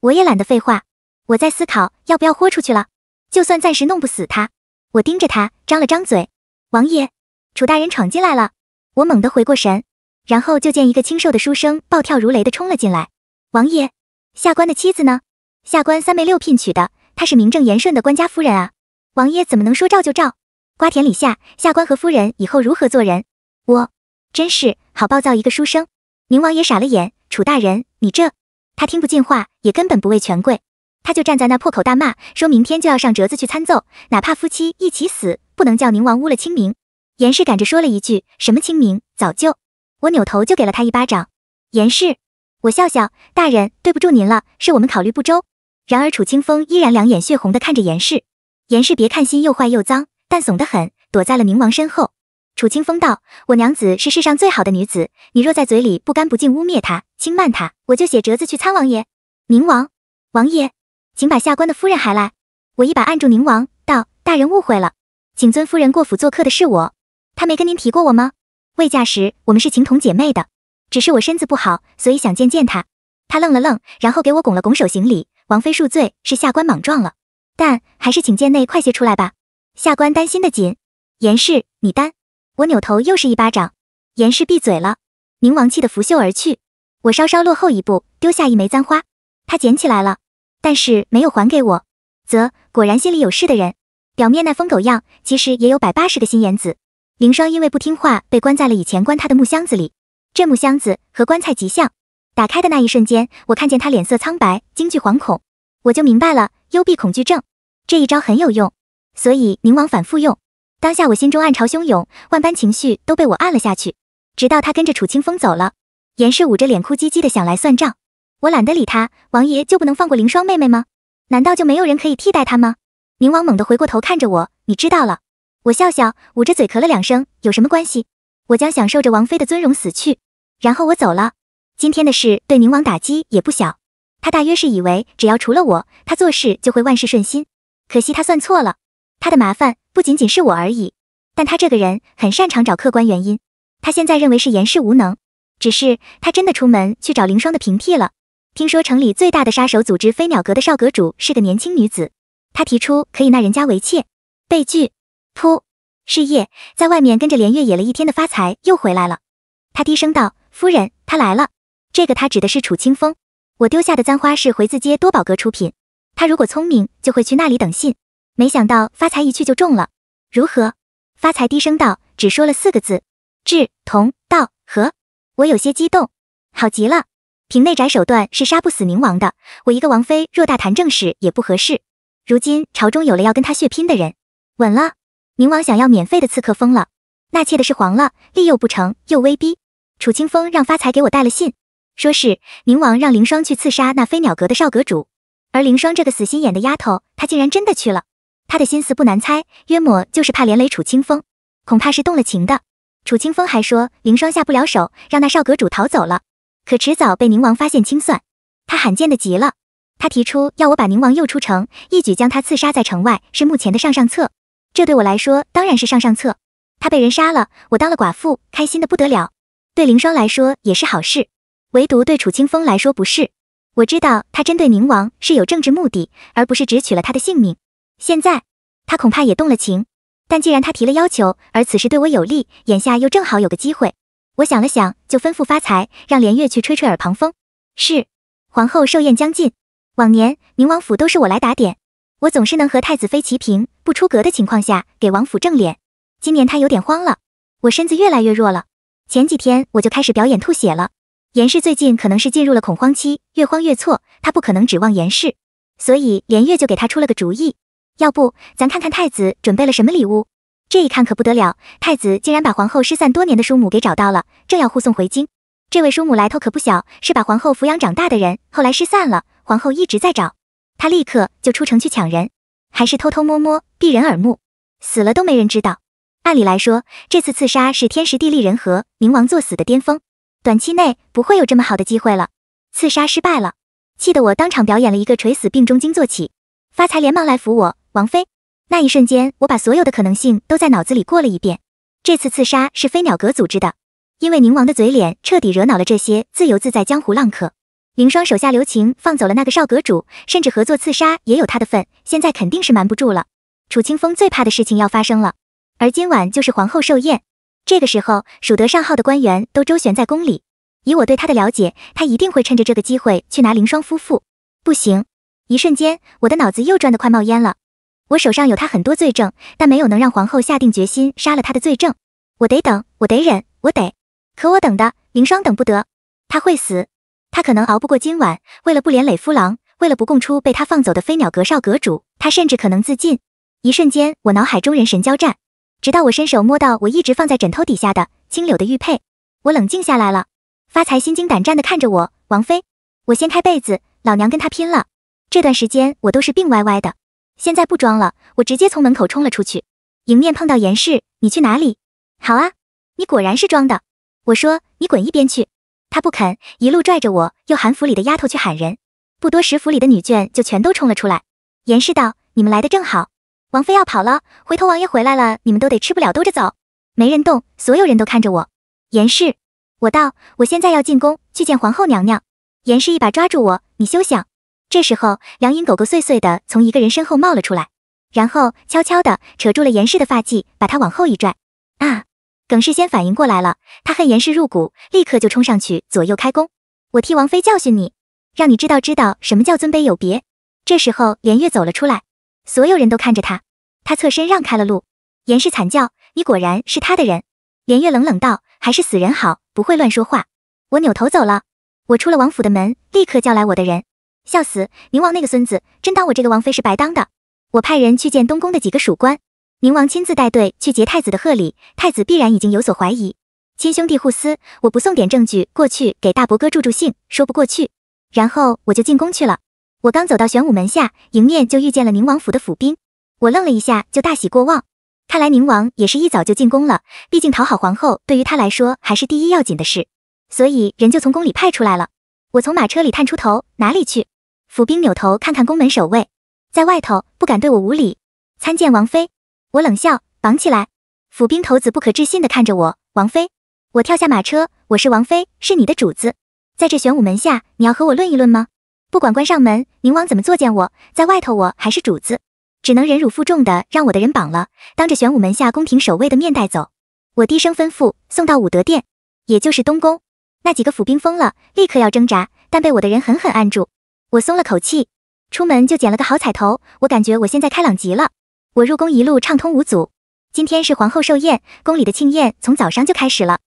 我也懒得废话，我在思考要不要豁出去了。就算暂时弄不死他，我盯着他，张了张嘴。王爷，楚大人闯进来了。我猛地回过神。然后就见一个清瘦的书生暴跳如雷地冲了进来。王爷，下官的妻子呢？下官三媒六聘娶的，她是名正言顺的官家夫人啊！王爷怎么能说照就照？瓜田李下，下官和夫人以后如何做人？我真是好暴躁一个书生！宁王爷傻了眼，楚大人，你这……他听不进话，也根本不畏权贵，他就站在那破口大骂，说明天就要上折子去参奏，哪怕夫妻一起死，不能叫宁王污了清明。严氏赶着说了一句：“什么清明早就……”我扭头就给了他一巴掌，严氏，我笑笑，大人对不住您了，是我们考虑不周。然而楚清风依然两眼血红的看着严氏，严氏别看心又坏又脏，但怂得很，躲在了宁王身后。楚清风道：“我娘子是世上最好的女子，你若在嘴里不干不净污蔑她、轻慢她，我就写折子去参王爷。”宁王，王爷，请把下官的夫人还来。我一把按住宁王，道：“大人误会了，请尊夫人过府做客的是我，她没跟您提过我吗？”未嫁时，我们是情同姐妹的。只是我身子不好，所以想见见他。他愣了愣，然后给我拱了拱手行礼：“王妃恕罪，是下官莽撞了。但还是请贱内快些出来吧。”下官担心的紧。严氏，你担。我扭头又是一巴掌。严氏闭嘴了。宁王气得拂袖而去。我稍稍落后一步，丢下一枚簪花。他捡起来了，但是没有还给我。啧，果然心里有事的人，表面那疯狗样，其实也有百八十个心眼子。凌霜因为不听话，被关在了以前关他的木箱子里。这木箱子和棺材极像，打开的那一瞬间，我看见他脸色苍白，惊惧惶恐，我就明白了幽闭恐惧症。这一招很有用，所以宁王反复用。当下我心中暗潮汹涌，万般情绪都被我按了下去，直到他跟着楚清风走了。严氏捂着脸哭唧唧的想来算账，我懒得理他。王爷就不能放过凌霜妹妹吗？难道就没有人可以替代她吗？宁王猛地回过头看着我，你知道了。我笑笑，捂着嘴咳了两声。有什么关系？我将享受着王妃的尊荣死去，然后我走了。今天的事对宁王打击也不小。他大约是以为只要除了我，他做事就会万事顺心。可惜他算错了。他的麻烦不仅仅是我而已。但他这个人很擅长找客观原因。他现在认为是严氏无能。只是他真的出门去找凌霜的平替了。听说城里最大的杀手组织飞鸟阁的少阁主是个年轻女子。他提出可以纳人家为妾，被拒。噗！是夜，在外面跟着连月野了一天的发财又回来了。他低声道：“夫人，他来了。”这个他指的是楚清风。我丢下的簪花是回字街多宝阁出品。他如果聪明，就会去那里等信。没想到发财一去就中了。如何？发财低声道，只说了四个字：志同道合。我有些激动，好极了！凭内宅手段是杀不死宁王的。我一个王妃，若大谈正事也不合适。如今朝中有了要跟他血拼的人，稳了。宁王想要免费的刺客疯了，纳妾的事黄了，利诱不成，又威逼。楚清风让发财给我带了信，说是宁王让凌霜去刺杀那飞鸟阁的少阁主，而凌霜这个死心眼的丫头，她竟然真的去了。她的心思不难猜，约莫就是怕连累楚清风，恐怕是动了情的。楚清风还说，凌霜下不了手，让那少阁主逃走了，可迟早被宁王发现清算。他罕见的急了，他提出要我把宁王诱出城，一举将他刺杀在城外，是目前的上上策。这对我来说当然是上上策。他被人杀了，我当了寡妇，开心的不得了。对凌霜来说也是好事，唯独对楚清风来说不是。我知道他针对宁王是有政治目的，而不是只取了他的性命。现在他恐怕也动了情，但既然他提了要求，而此时对我有利，眼下又正好有个机会，我想了想，就吩咐发财让连月去吹吹耳旁风。是，皇后寿宴将近，往年宁王府都是我来打点，我总是能和太子妃齐平。不出格的情况下给王府正脸，今年他有点慌了。我身子越来越弱了，前几天我就开始表演吐血了。严氏最近可能是进入了恐慌期，越慌越错，他不可能指望严氏，所以连月就给他出了个主意，要不咱看看太子准备了什么礼物？这一看可不得了，太子竟然把皇后失散多年的叔母给找到了，正要护送回京。这位叔母来头可不小，是把皇后抚养长大的人，后来失散了，皇后一直在找，他立刻就出城去抢人，还是偷偷摸摸。避人耳目，死了都没人知道。按理来说，这次刺杀是天时地利人和，宁王作死的巅峰，短期内不会有这么好的机会了。刺杀失败了，气得我当场表演了一个垂死病中惊坐起。发财连忙来扶我，王妃。那一瞬间，我把所有的可能性都在脑子里过了一遍。这次刺杀是飞鸟阁组织的，因为宁王的嘴脸彻底惹恼了这些自由自在江湖浪客。凌霜手下留情，放走了那个少阁主，甚至合作刺杀也有他的份。现在肯定是瞒不住了。楚清风最怕的事情要发生了，而今晚就是皇后寿宴。这个时候，蜀得上号的官员都周旋在宫里。以我对他的了解，他一定会趁着这个机会去拿凌霜夫妇。不行！一瞬间，我的脑子又转得快冒烟了。我手上有他很多罪证，但没有能让皇后下定决心杀了他的罪证。我得等，我得忍，我得。可我等的凌霜等不得，他会死，他可能熬不过今晚。为了不连累夫郎，为了不供出被他放走的飞鸟阁少阁主，他甚至可能自尽。一瞬间，我脑海中人神交战，直到我伸手摸到我一直放在枕头底下的青柳的玉佩，我冷静下来了。发财心惊胆战的看着我，王妃。我掀开被子，老娘跟他拼了！这段时间我都是病歪歪的，现在不装了，我直接从门口冲了出去，迎面碰到严氏，你去哪里？好啊，你果然是装的。我说你滚一边去，他不肯，一路拽着我，又喊府里的丫头去喊人。不多时，府里的女眷就全都冲了出来。严氏道，你们来的正好。王妃要跑了，回头王爷回来了，你们都得吃不了兜着走。没人动，所有人都看着我。严氏，我道，我现在要进宫去见皇后娘娘。严氏一把抓住我，你休想。这时候，梁隐狗狗碎碎的从一个人身后冒了出来，然后悄悄的扯住了严氏的发髻，把她往后一拽。啊！耿氏先反应过来了，他恨严氏入骨，立刻就冲上去左右开弓。我替王妃教训你，让你知道知道什么叫尊卑有别。这时候，连月走了出来。所有人都看着他，他侧身让开了路。严氏惨叫：“你果然是他的人！”连月冷冷道：“还是死人好，不会乱说话。”我扭头走了。我出了王府的门，立刻叫来我的人。笑死，宁王那个孙子，真当我这个王妃是白当的。我派人去见东宫的几个属官，宁王亲自带队去劫太子的贺礼，太子必然已经有所怀疑。亲兄弟互撕，我不送点证据过去给大伯哥助助兴，说不过去。然后我就进宫去了。我刚走到玄武门下，迎面就遇见了宁王府的府兵。我愣了一下，就大喜过望。看来宁王也是一早就进宫了，毕竟讨好皇后对于他来说还是第一要紧的事，所以人就从宫里派出来了。我从马车里探出头，哪里去？府兵扭头看看宫门守卫，在外头不敢对我无礼。参见王妃。我冷笑，绑起来。府兵头子不可置信地看着我，王妃。我跳下马车，我是王妃，是你的主子。在这玄武门下，你要和我论一论吗？不管关上门，宁王怎么作践我，在外头我还是主子，只能忍辱负重的让我的人绑了，当着玄武门下宫廷守卫的面带走。我低声吩咐送到武德殿，也就是东宫。那几个府兵疯了，立刻要挣扎，但被我的人狠狠按住。我松了口气，出门就捡了个好彩头。我感觉我现在开朗极了。我入宫一路畅通无阻。今天是皇后寿宴，宫里的庆宴从早上就开始了。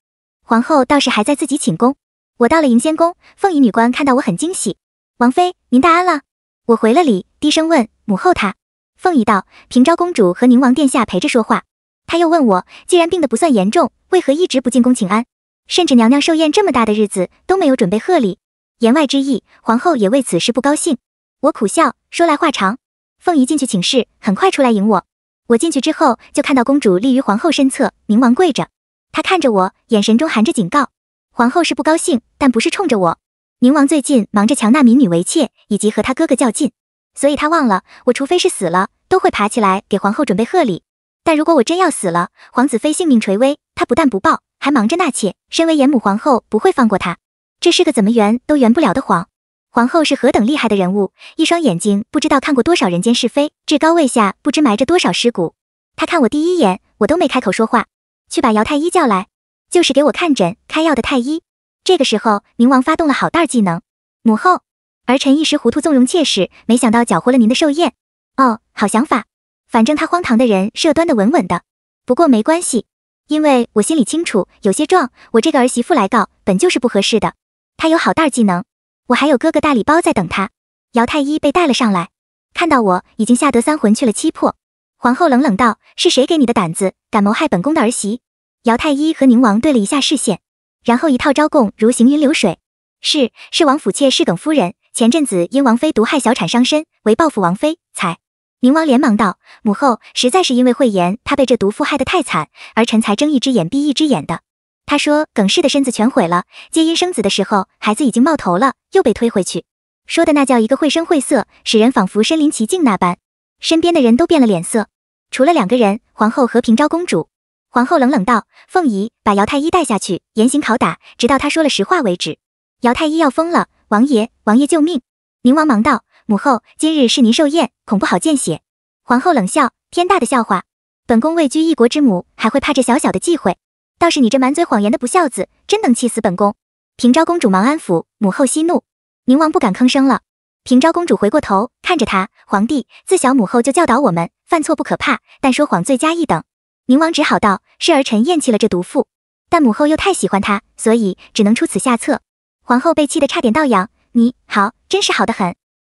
皇后倒是还在自己寝宫。我到了迎仙宫，凤仪女官看到我很惊喜。王妃，您大安了。我回了礼，低声问母后她。凤仪道：“平昭公主和宁王殿下陪着说话。”她又问我：“既然病得不算严重，为何一直不进宫请安？甚至娘娘寿宴这么大的日子都没有准备贺礼？”言外之意，皇后也为此事不高兴。我苦笑，说来话长。凤仪进去请示，很快出来迎我。我进去之后，就看到公主立于皇后身侧，宁王跪着。他看着我，眼神中含着警告。皇后是不高兴，但不是冲着我。宁王最近忙着强纳民女为妾，以及和他哥哥较劲，所以他忘了我。除非是死了，都会爬起来给皇后准备贺礼。但如果我真要死了，皇子妃性命垂危，他不但不报，还忙着纳妾。身为严母，皇后不会放过他。这是个怎么圆都圆不了的谎。皇后是何等厉害的人物，一双眼睛不知道看过多少人间是非，至高位下不知埋着多少尸骨。他看我第一眼，我都没开口说话。去把姚太医叫来，就是给我看诊、开药的太医。这个时候，宁王发动了好大技能。母后，儿臣一时糊涂纵容妾室，没想到搅和了您的寿宴。哦，好想法，反正他荒唐的人设端的稳稳的。不过没关系，因为我心里清楚，有些状我这个儿媳妇来告本就是不合适的。他有好大技能，我还有哥哥大礼包在等他。姚太医被带了上来，看到我已经吓得三魂去了七魄。皇后冷冷道：“是谁给你的胆子，敢谋害本宫的儿媳？”姚太医和宁王对了一下视线。然后一套招供如行云流水，是是王府妾侍耿夫人，前阵子因王妃毒害小产伤身，为报复王妃才。宁王连忙道：“母后实在是因为慧言，她被这毒妇害得太惨，儿臣才睁一只眼闭一只眼的。”他说：“耿氏的身子全毁了，皆因生子的时候，孩子已经冒头了，又被推回去。”说的那叫一个绘声绘色，使人仿佛身临其境那般。身边的人都变了脸色，除了两个人，皇后和平昭公主。皇后冷冷道：“凤仪，把姚太医带下去，严刑拷打，直到他说了实话为止。”姚太医要疯了，王爷，王爷救命！宁王忙道：“母后，今日是您寿宴，恐不好见血。”皇后冷笑：“天大的笑话！本宫位居一国之母，还会怕这小小的忌讳？倒是你这满嘴谎言的不孝子，真能气死本宫！”平昭公主忙安抚：“母后息怒。”宁王不敢吭声了。平昭公主回过头看着他：“皇帝，自小母后就教导我们，犯错不可怕，但说谎罪加一等。”宁王只好道：“是儿臣厌弃了这毒妇，但母后又太喜欢她，所以只能出此下策。”皇后被气得差点倒仰，你好，真是好得很。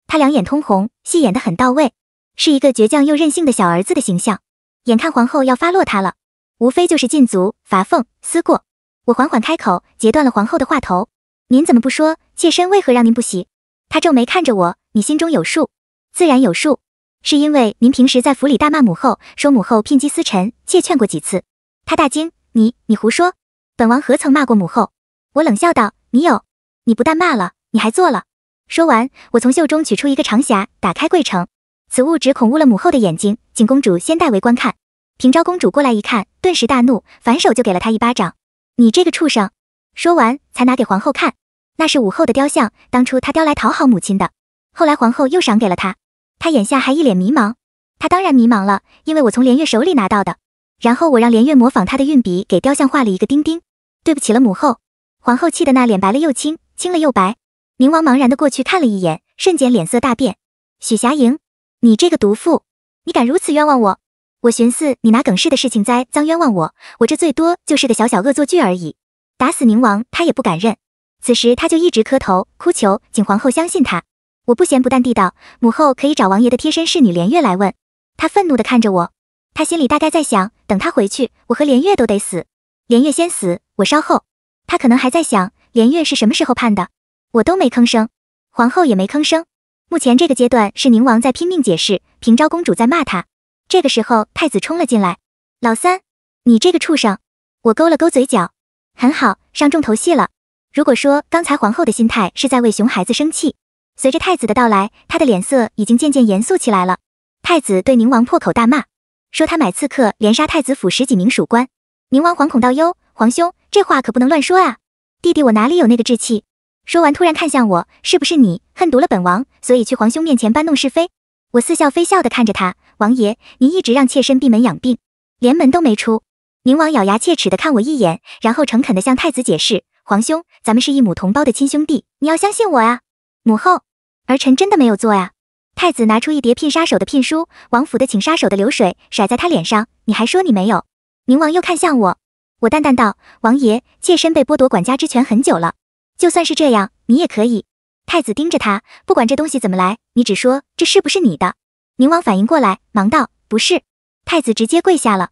她两眼通红，戏演得很到位，是一个倔强又任性的小儿子的形象。眼看皇后要发落她了，无非就是禁足、罚俸、思过。我缓缓开口，截断了皇后的话头：“您怎么不说？妾身为何让您不喜？”她皱眉看着我：“你心中有数，自然有数。”是因为您平时在府里大骂母后，说母后聘姬司臣，妾劝过几次。他大惊：“你你胡说！本王何曾骂过母后？”我冷笑道：“你有？你不但骂了，你还做了。”说完，我从袖中取出一个长匣，打开柜城，此物只恐污了母后的眼睛，请公主先代为观看。平昭公主过来一看，顿时大怒，反手就给了他一巴掌：“你这个畜生！”说完，才拿给皇后看。那是武后的雕像，当初她雕来讨好母亲的，后来皇后又赏给了她。他眼下还一脸迷茫，他当然迷茫了，因为我从连月手里拿到的，然后我让连月模仿他的运笔给雕像画了一个钉钉。对不起了母后，皇后气得那脸白了又青，青了又白。宁王茫然的过去看了一眼，瞬间脸色大变。许霞莹，你这个毒妇，你敢如此冤枉我？我寻思你拿耿氏的事情栽赃冤枉我，我这最多就是个小小恶作剧而已，打死宁王他也不敢认。此时他就一直磕头哭求，请皇后相信他。我不咸不淡地道：“母后可以找王爷的贴身侍女连月来问。”他愤怒地看着我，他心里大概在想：等他回去，我和连月都得死，连月先死，我稍后。他可能还在想，连月是什么时候判的？我都没吭声，皇后也没吭声。目前这个阶段是宁王在拼命解释，平昭公主在骂他。这个时候，太子冲了进来：“老三，你这个畜生！”我勾了勾嘴角，很好，上重头戏了。如果说刚才皇后的心态是在为熊孩子生气。随着太子的到来，他的脸色已经渐渐严肃起来了。太子对宁王破口大骂，说他买刺客，连杀太子府十几名属官。宁王惶恐道：“哟，皇兄，这话可不能乱说啊！弟弟我哪里有那个志气？”说完，突然看向我：“是不是你恨毒了本王，所以去皇兄面前搬弄是非？”我似笑非笑的看着他：“王爷，您一直让妾身闭门养病，连门都没出。”宁王咬牙切齿的看我一眼，然后诚恳的向太子解释：“皇兄，咱们是一母同胞的亲兄弟，你要相信我啊，母后。”儿臣真的没有做呀！太子拿出一叠聘杀手的聘书，王府的请杀手的流水甩在他脸上，你还说你没有？宁王又看向我，我淡淡道：“王爷，妾身被剥夺管家之权很久了，就算是这样，你也可以。”太子盯着他，不管这东西怎么来，你只说这是不是你的？宁王反应过来，忙道：“不是。”太子直接跪下了。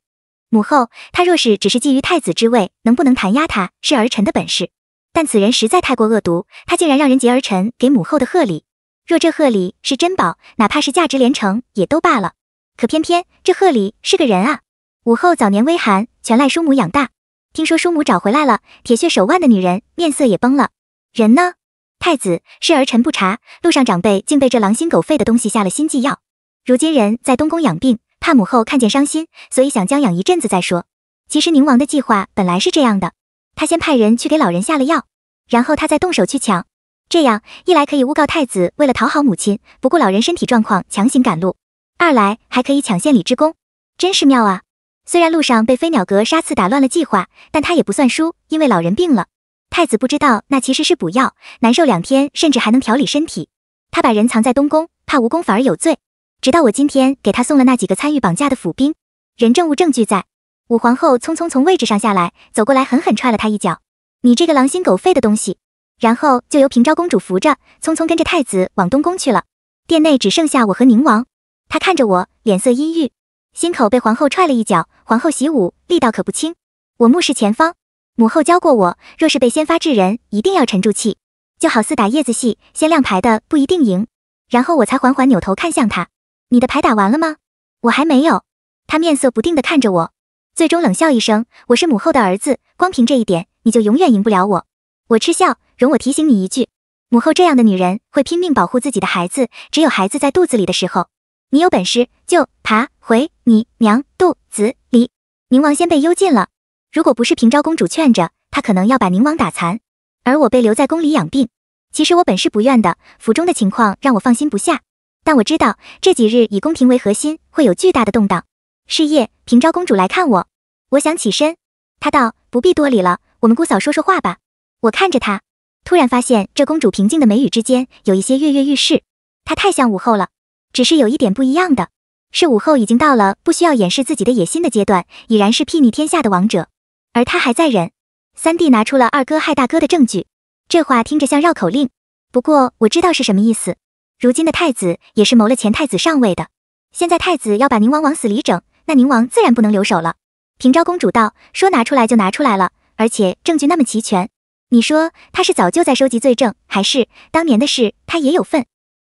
母后，他若是只是觊觎太子之位，能不能弹压他是儿臣的本事。但此人实在太过恶毒，他竟然让人劫儿臣给母后的贺礼。若这贺礼是珍宝，哪怕是价值连城，也都罢了。可偏偏这贺礼是个人啊！母后早年微寒，全赖叔母养大。听说叔母找回来了，铁血手腕的女人面色也崩了。人呢？太子是儿臣不查，路上长辈竟被这狼心狗肺的东西下了心计药。如今人在东宫养病，怕母后看见伤心，所以想将养一阵子再说。其实宁王的计划本来是这样的，他先派人去给老人下了药，然后他再动手去抢。这样一来可以诬告太子，为了讨好母亲，不顾老人身体状况强行赶路；二来还可以抢县里之功，真是妙啊！虽然路上被飞鸟阁杀刺打乱了计划，但他也不算输，因为老人病了，太子不知道那其实是补药，难受两天甚至还能调理身体。他把人藏在东宫，怕无功反而有罪。直到我今天给他送了那几个参与绑架的府兵人证物证俱在。武皇后匆匆从位置上下来，走过来狠狠踹了他一脚：“你这个狼心狗肺的东西！”然后就由平昭公主扶着，匆匆跟着太子往东宫去了。殿内只剩下我和宁王，他看着我，脸色阴郁，心口被皇后踹了一脚。皇后习武，力道可不轻。我目视前方，母后教过我，若是被先发制人，一定要沉住气，就好似打叶子戏，先亮牌的不一定赢。然后我才缓缓扭头看向他，你的牌打完了吗？我还没有。他面色不定地看着我，最终冷笑一声：“我是母后的儿子，光凭这一点，你就永远赢不了我。”我嗤笑。容我提醒你一句，母后这样的女人会拼命保护自己的孩子，只有孩子在肚子里的时候，你有本事就爬回你娘肚子里。宁王先被幽禁了，如果不是平昭公主劝着，她可能要把宁王打残。而我被留在宫里养病，其实我本是不愿的，府中的情况让我放心不下。但我知道这几日以宫廷为核心，会有巨大的动荡。是夜，平昭公主来看我，我想起身，她道：“不必多礼了，我们姑嫂说说话吧。”我看着她。突然发现，这公主平静的眉宇之间有一些跃跃欲试。她太像武后了，只是有一点不一样的是，武后已经到了不需要掩饰自己的野心的阶段，已然是睥睨天下的王者，而她还在忍。三弟拿出了二哥害大哥的证据，这话听着像绕口令，不过我知道是什么意思。如今的太子也是谋了前太子上位的，现在太子要把宁王往死里整，那宁王自然不能留手了。平昭公主道：“说拿出来就拿出来了，而且证据那么齐全。”你说他是早就在收集罪证，还是当年的事他也有份？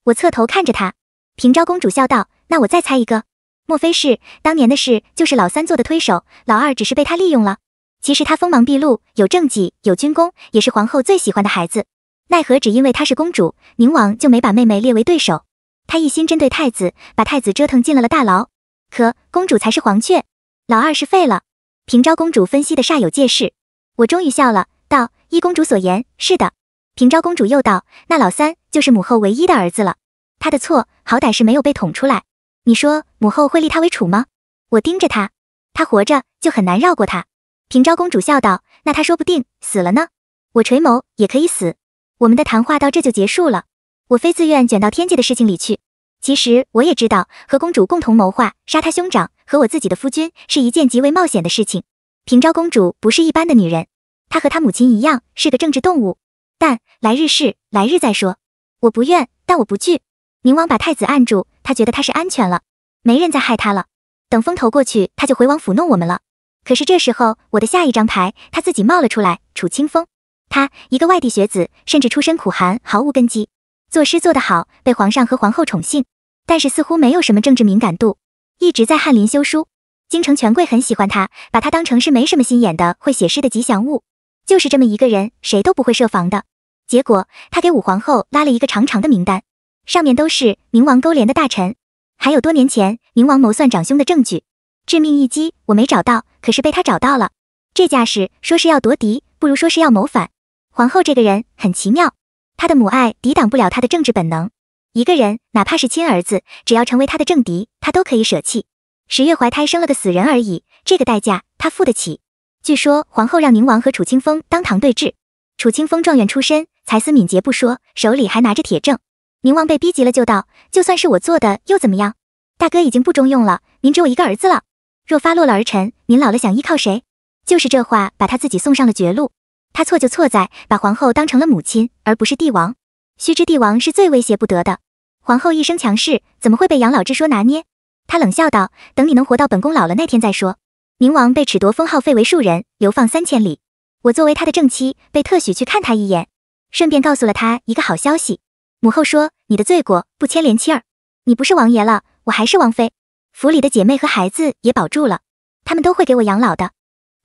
我侧头看着他，平昭公主笑道：“那我再猜一个，莫非是当年的事就是老三做的推手，老二只是被他利用了？其实他锋芒毕露，有政绩，有军功，也是皇后最喜欢的孩子。奈何只因为她是公主，宁王就没把妹妹列为对手。他一心针对太子，把太子折腾进了了大牢。可公主才是黄雀，老二是废了。”平昭公主分析的煞有介事，我终于笑了。道依公主所言，是的。平昭公主又道：“那老三就是母后唯一的儿子了，他的错好歹是没有被捅出来。你说母后会立他为储吗？我盯着他，他活着就很难绕过他。”平昭公主笑道：“那他说不定死了呢。我垂眸也可以死。我们的谈话到这就结束了。我非自愿卷到天界的事情里去。其实我也知道，和公主共同谋划杀他兄长和我自己的夫君是一件极为冒险的事情。平昭公主不是一般的女人。”他和他母亲一样是个政治动物，但来日事，来日再说。我不愿，但我不惧。宁王把太子按住，他觉得他是安全了，没人再害他了。等风头过去，他就回王府弄我们了。可是这时候，我的下一张牌他自己冒了出来。楚清风，他一个外地学子，甚至出身苦寒，毫无根基，作诗做得好，被皇上和皇后宠幸，但是似乎没有什么政治敏感度，一直在翰林修书。京城权贵很喜欢他，把他当成是没什么心眼的会写诗的吉祥物。就是这么一个人，谁都不会设防的。结果，他给武皇后拉了一个长长的名单，上面都是宁王勾连的大臣，还有多年前宁王谋算长兄的证据。致命一击我没找到，可是被他找到了。这架势，说是要夺嫡，不如说是要谋反。皇后这个人很奇妙，她的母爱抵挡不了她的政治本能。一个人，哪怕是亲儿子，只要成为她的政敌，她都可以舍弃。十月怀胎生了个死人而已，这个代价她付得起。据说皇后让宁王和楚清风当堂对质。楚清风状元出身，才思敏捷不说，手里还拿着铁证。宁王被逼急了，就道：“就算是我做的，又怎么样？大哥已经不中用了，您只有一个儿子了。若发落了儿臣，您老了想依靠谁？”就是这话把他自己送上了绝路。他错就错在把皇后当成了母亲，而不是帝王。须知帝王是最威胁不得的。皇后一生强势，怎么会被养老之说拿捏？他冷笑道：“等你能活到本宫老了那天再说。”宁王被褫夺封号，废为庶人，流放三千里。我作为他的正妻，被特许去看他一眼，顺便告诉了他一个好消息。母后说：“你的罪过不牵连妻儿，你不是王爷了，我还是王妃。府里的姐妹和孩子也保住了，他们都会给我养老的。”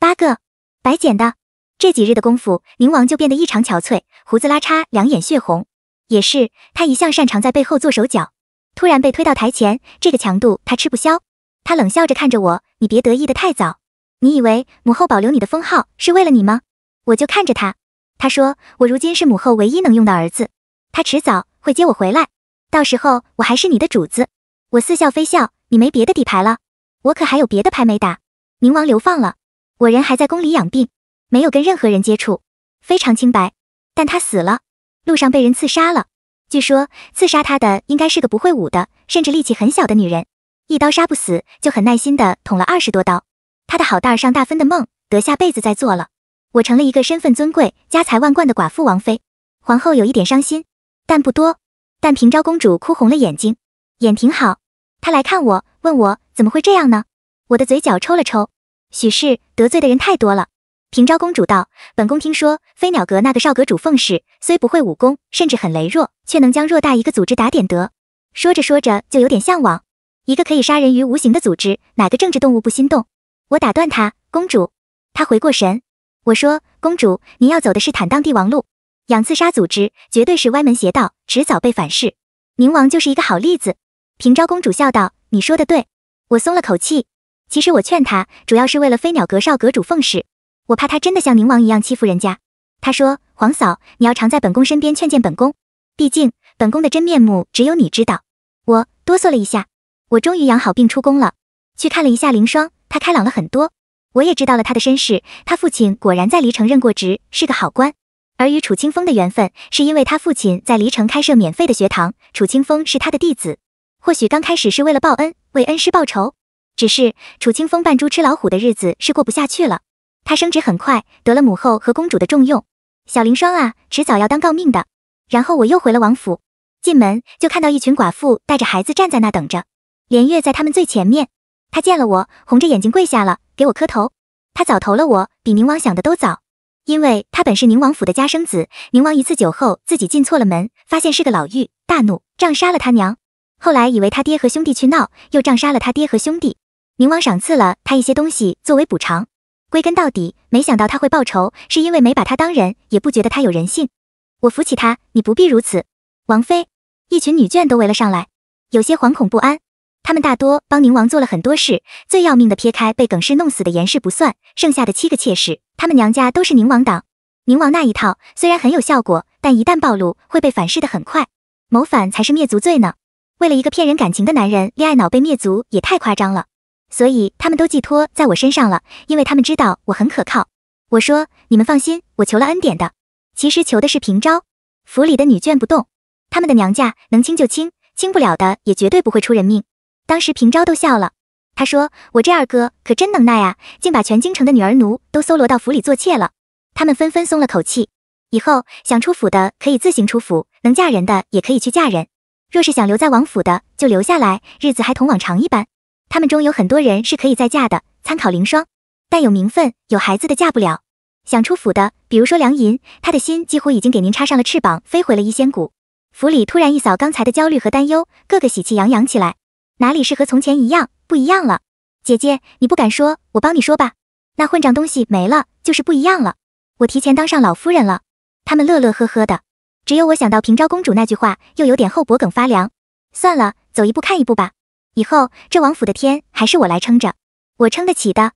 八个白捡的。这几日的功夫，宁王就变得异常憔悴，胡子拉碴，两眼血红。也是他一向擅长在背后做手脚，突然被推到台前，这个强度他吃不消。他冷笑着看着我，你别得意的太早。你以为母后保留你的封号是为了你吗？我就看着他。他说，我如今是母后唯一能用的儿子，他迟早会接我回来，到时候我还是你的主子。我似笑非笑，你没别的底牌了，我可还有别的牌没打。宁王流放了，我人还在宫里养病，没有跟任何人接触，非常清白。但他死了，路上被人刺杀了。据说刺杀他的应该是个不会武的，甚至力气很小的女人。一刀杀不死，就很耐心的捅了二十多刀。他的好蛋儿上大分的梦得下辈子再做了。我成了一个身份尊贵、家财万贯的寡妇王妃。皇后有一点伤心，但不多。但平昭公主哭红了眼睛，演挺好。她来看我，问我怎么会这样呢？我的嘴角抽了抽，许是得罪的人太多了。平昭公主道：“本宫听说飞鸟阁那个少阁主凤氏，虽不会武功，甚至很羸弱，却能将偌大一个组织打点得……”说着说着就有点向往。一个可以杀人于无形的组织，哪个政治动物不心动？我打断他，公主。她回过神，我说，公主，您要走的是坦荡帝王路，养刺杀组织绝对是歪门邪道，迟早被反噬。宁王就是一个好例子。平昭公主笑道：“你说的对。”我松了口气。其实我劝他，主要是为了飞鸟阁少阁主凤氏，我怕他真的像宁王一样欺负人家。他说：“皇嫂，你要常在本宫身边劝谏本宫，毕竟本宫的真面目只有你知道。”我哆嗦了一下。我终于养好病出宫了，去看了一下凌霜，他开朗了很多。我也知道了他的身世，他父亲果然在离城任过职，是个好官。而与楚清风的缘分，是因为他父亲在离城开设免费的学堂，楚清风是他的弟子。或许刚开始是为了报恩，为恩师报仇。只是楚清风扮猪吃老虎的日子是过不下去了。他升职很快，得了母后和公主的重用。小凌霜啊，迟早要当诰命的。然后我又回了王府，进门就看到一群寡妇带着孩子站在那等着。连月在他们最前面，他见了我，红着眼睛跪下了，给我磕头。他早投了我，比宁王想的都早，因为他本是宁王府的家生子。宁王一次酒后自己进错了门，发现是个老妪，大怒，杖杀了他娘。后来以为他爹和兄弟去闹，又杖杀了他爹和兄弟。宁王赏赐了他一些东西作为补偿。归根到底，没想到他会报仇，是因为没把他当人，也不觉得他有人性。我扶起他，你不必如此，王妃。一群女眷都围了上来，有些惶恐不安。他们大多帮宁王做了很多事，最要命的撇开被耿氏弄死的严氏不算，剩下的七个妾室，她们娘家都是宁王党。宁王那一套虽然很有效果，但一旦暴露会被反噬的很快，谋反才是灭族罪呢。为了一个骗人感情的男人，恋爱脑被灭族也太夸张了。所以他们都寄托在我身上了，因为他们知道我很可靠。我说你们放心，我求了恩典的，其实求的是平招。府里的女眷不动，他们的娘家能清就清，清不了的也绝对不会出人命。当时平昭都笑了，他说：“我这二哥可真能耐啊，竟把全京城的女儿奴都搜罗到府里做妾了。”他们纷纷松了口气，以后想出府的可以自行出府，能嫁人的也可以去嫁人，若是想留在王府的就留下来，日子还同往常一般。他们中有很多人是可以再嫁的，参考凌霜，但有名分有孩子的嫁不了。想出府的，比如说梁银，他的心几乎已经给您插上了翅膀，飞回了一仙谷。府里突然一扫刚才的焦虑和担忧，个个喜气洋洋起来。哪里是和从前一样，不一样了？姐姐，你不敢说，我帮你说吧。那混账东西没了，就是不一样了。我提前当上老夫人了，他们乐乐呵呵的。只有我想到平昭公主那句话，又有点后脖梗发凉。算了，走一步看一步吧。以后这王府的天还是我来撑着，我撑得起的。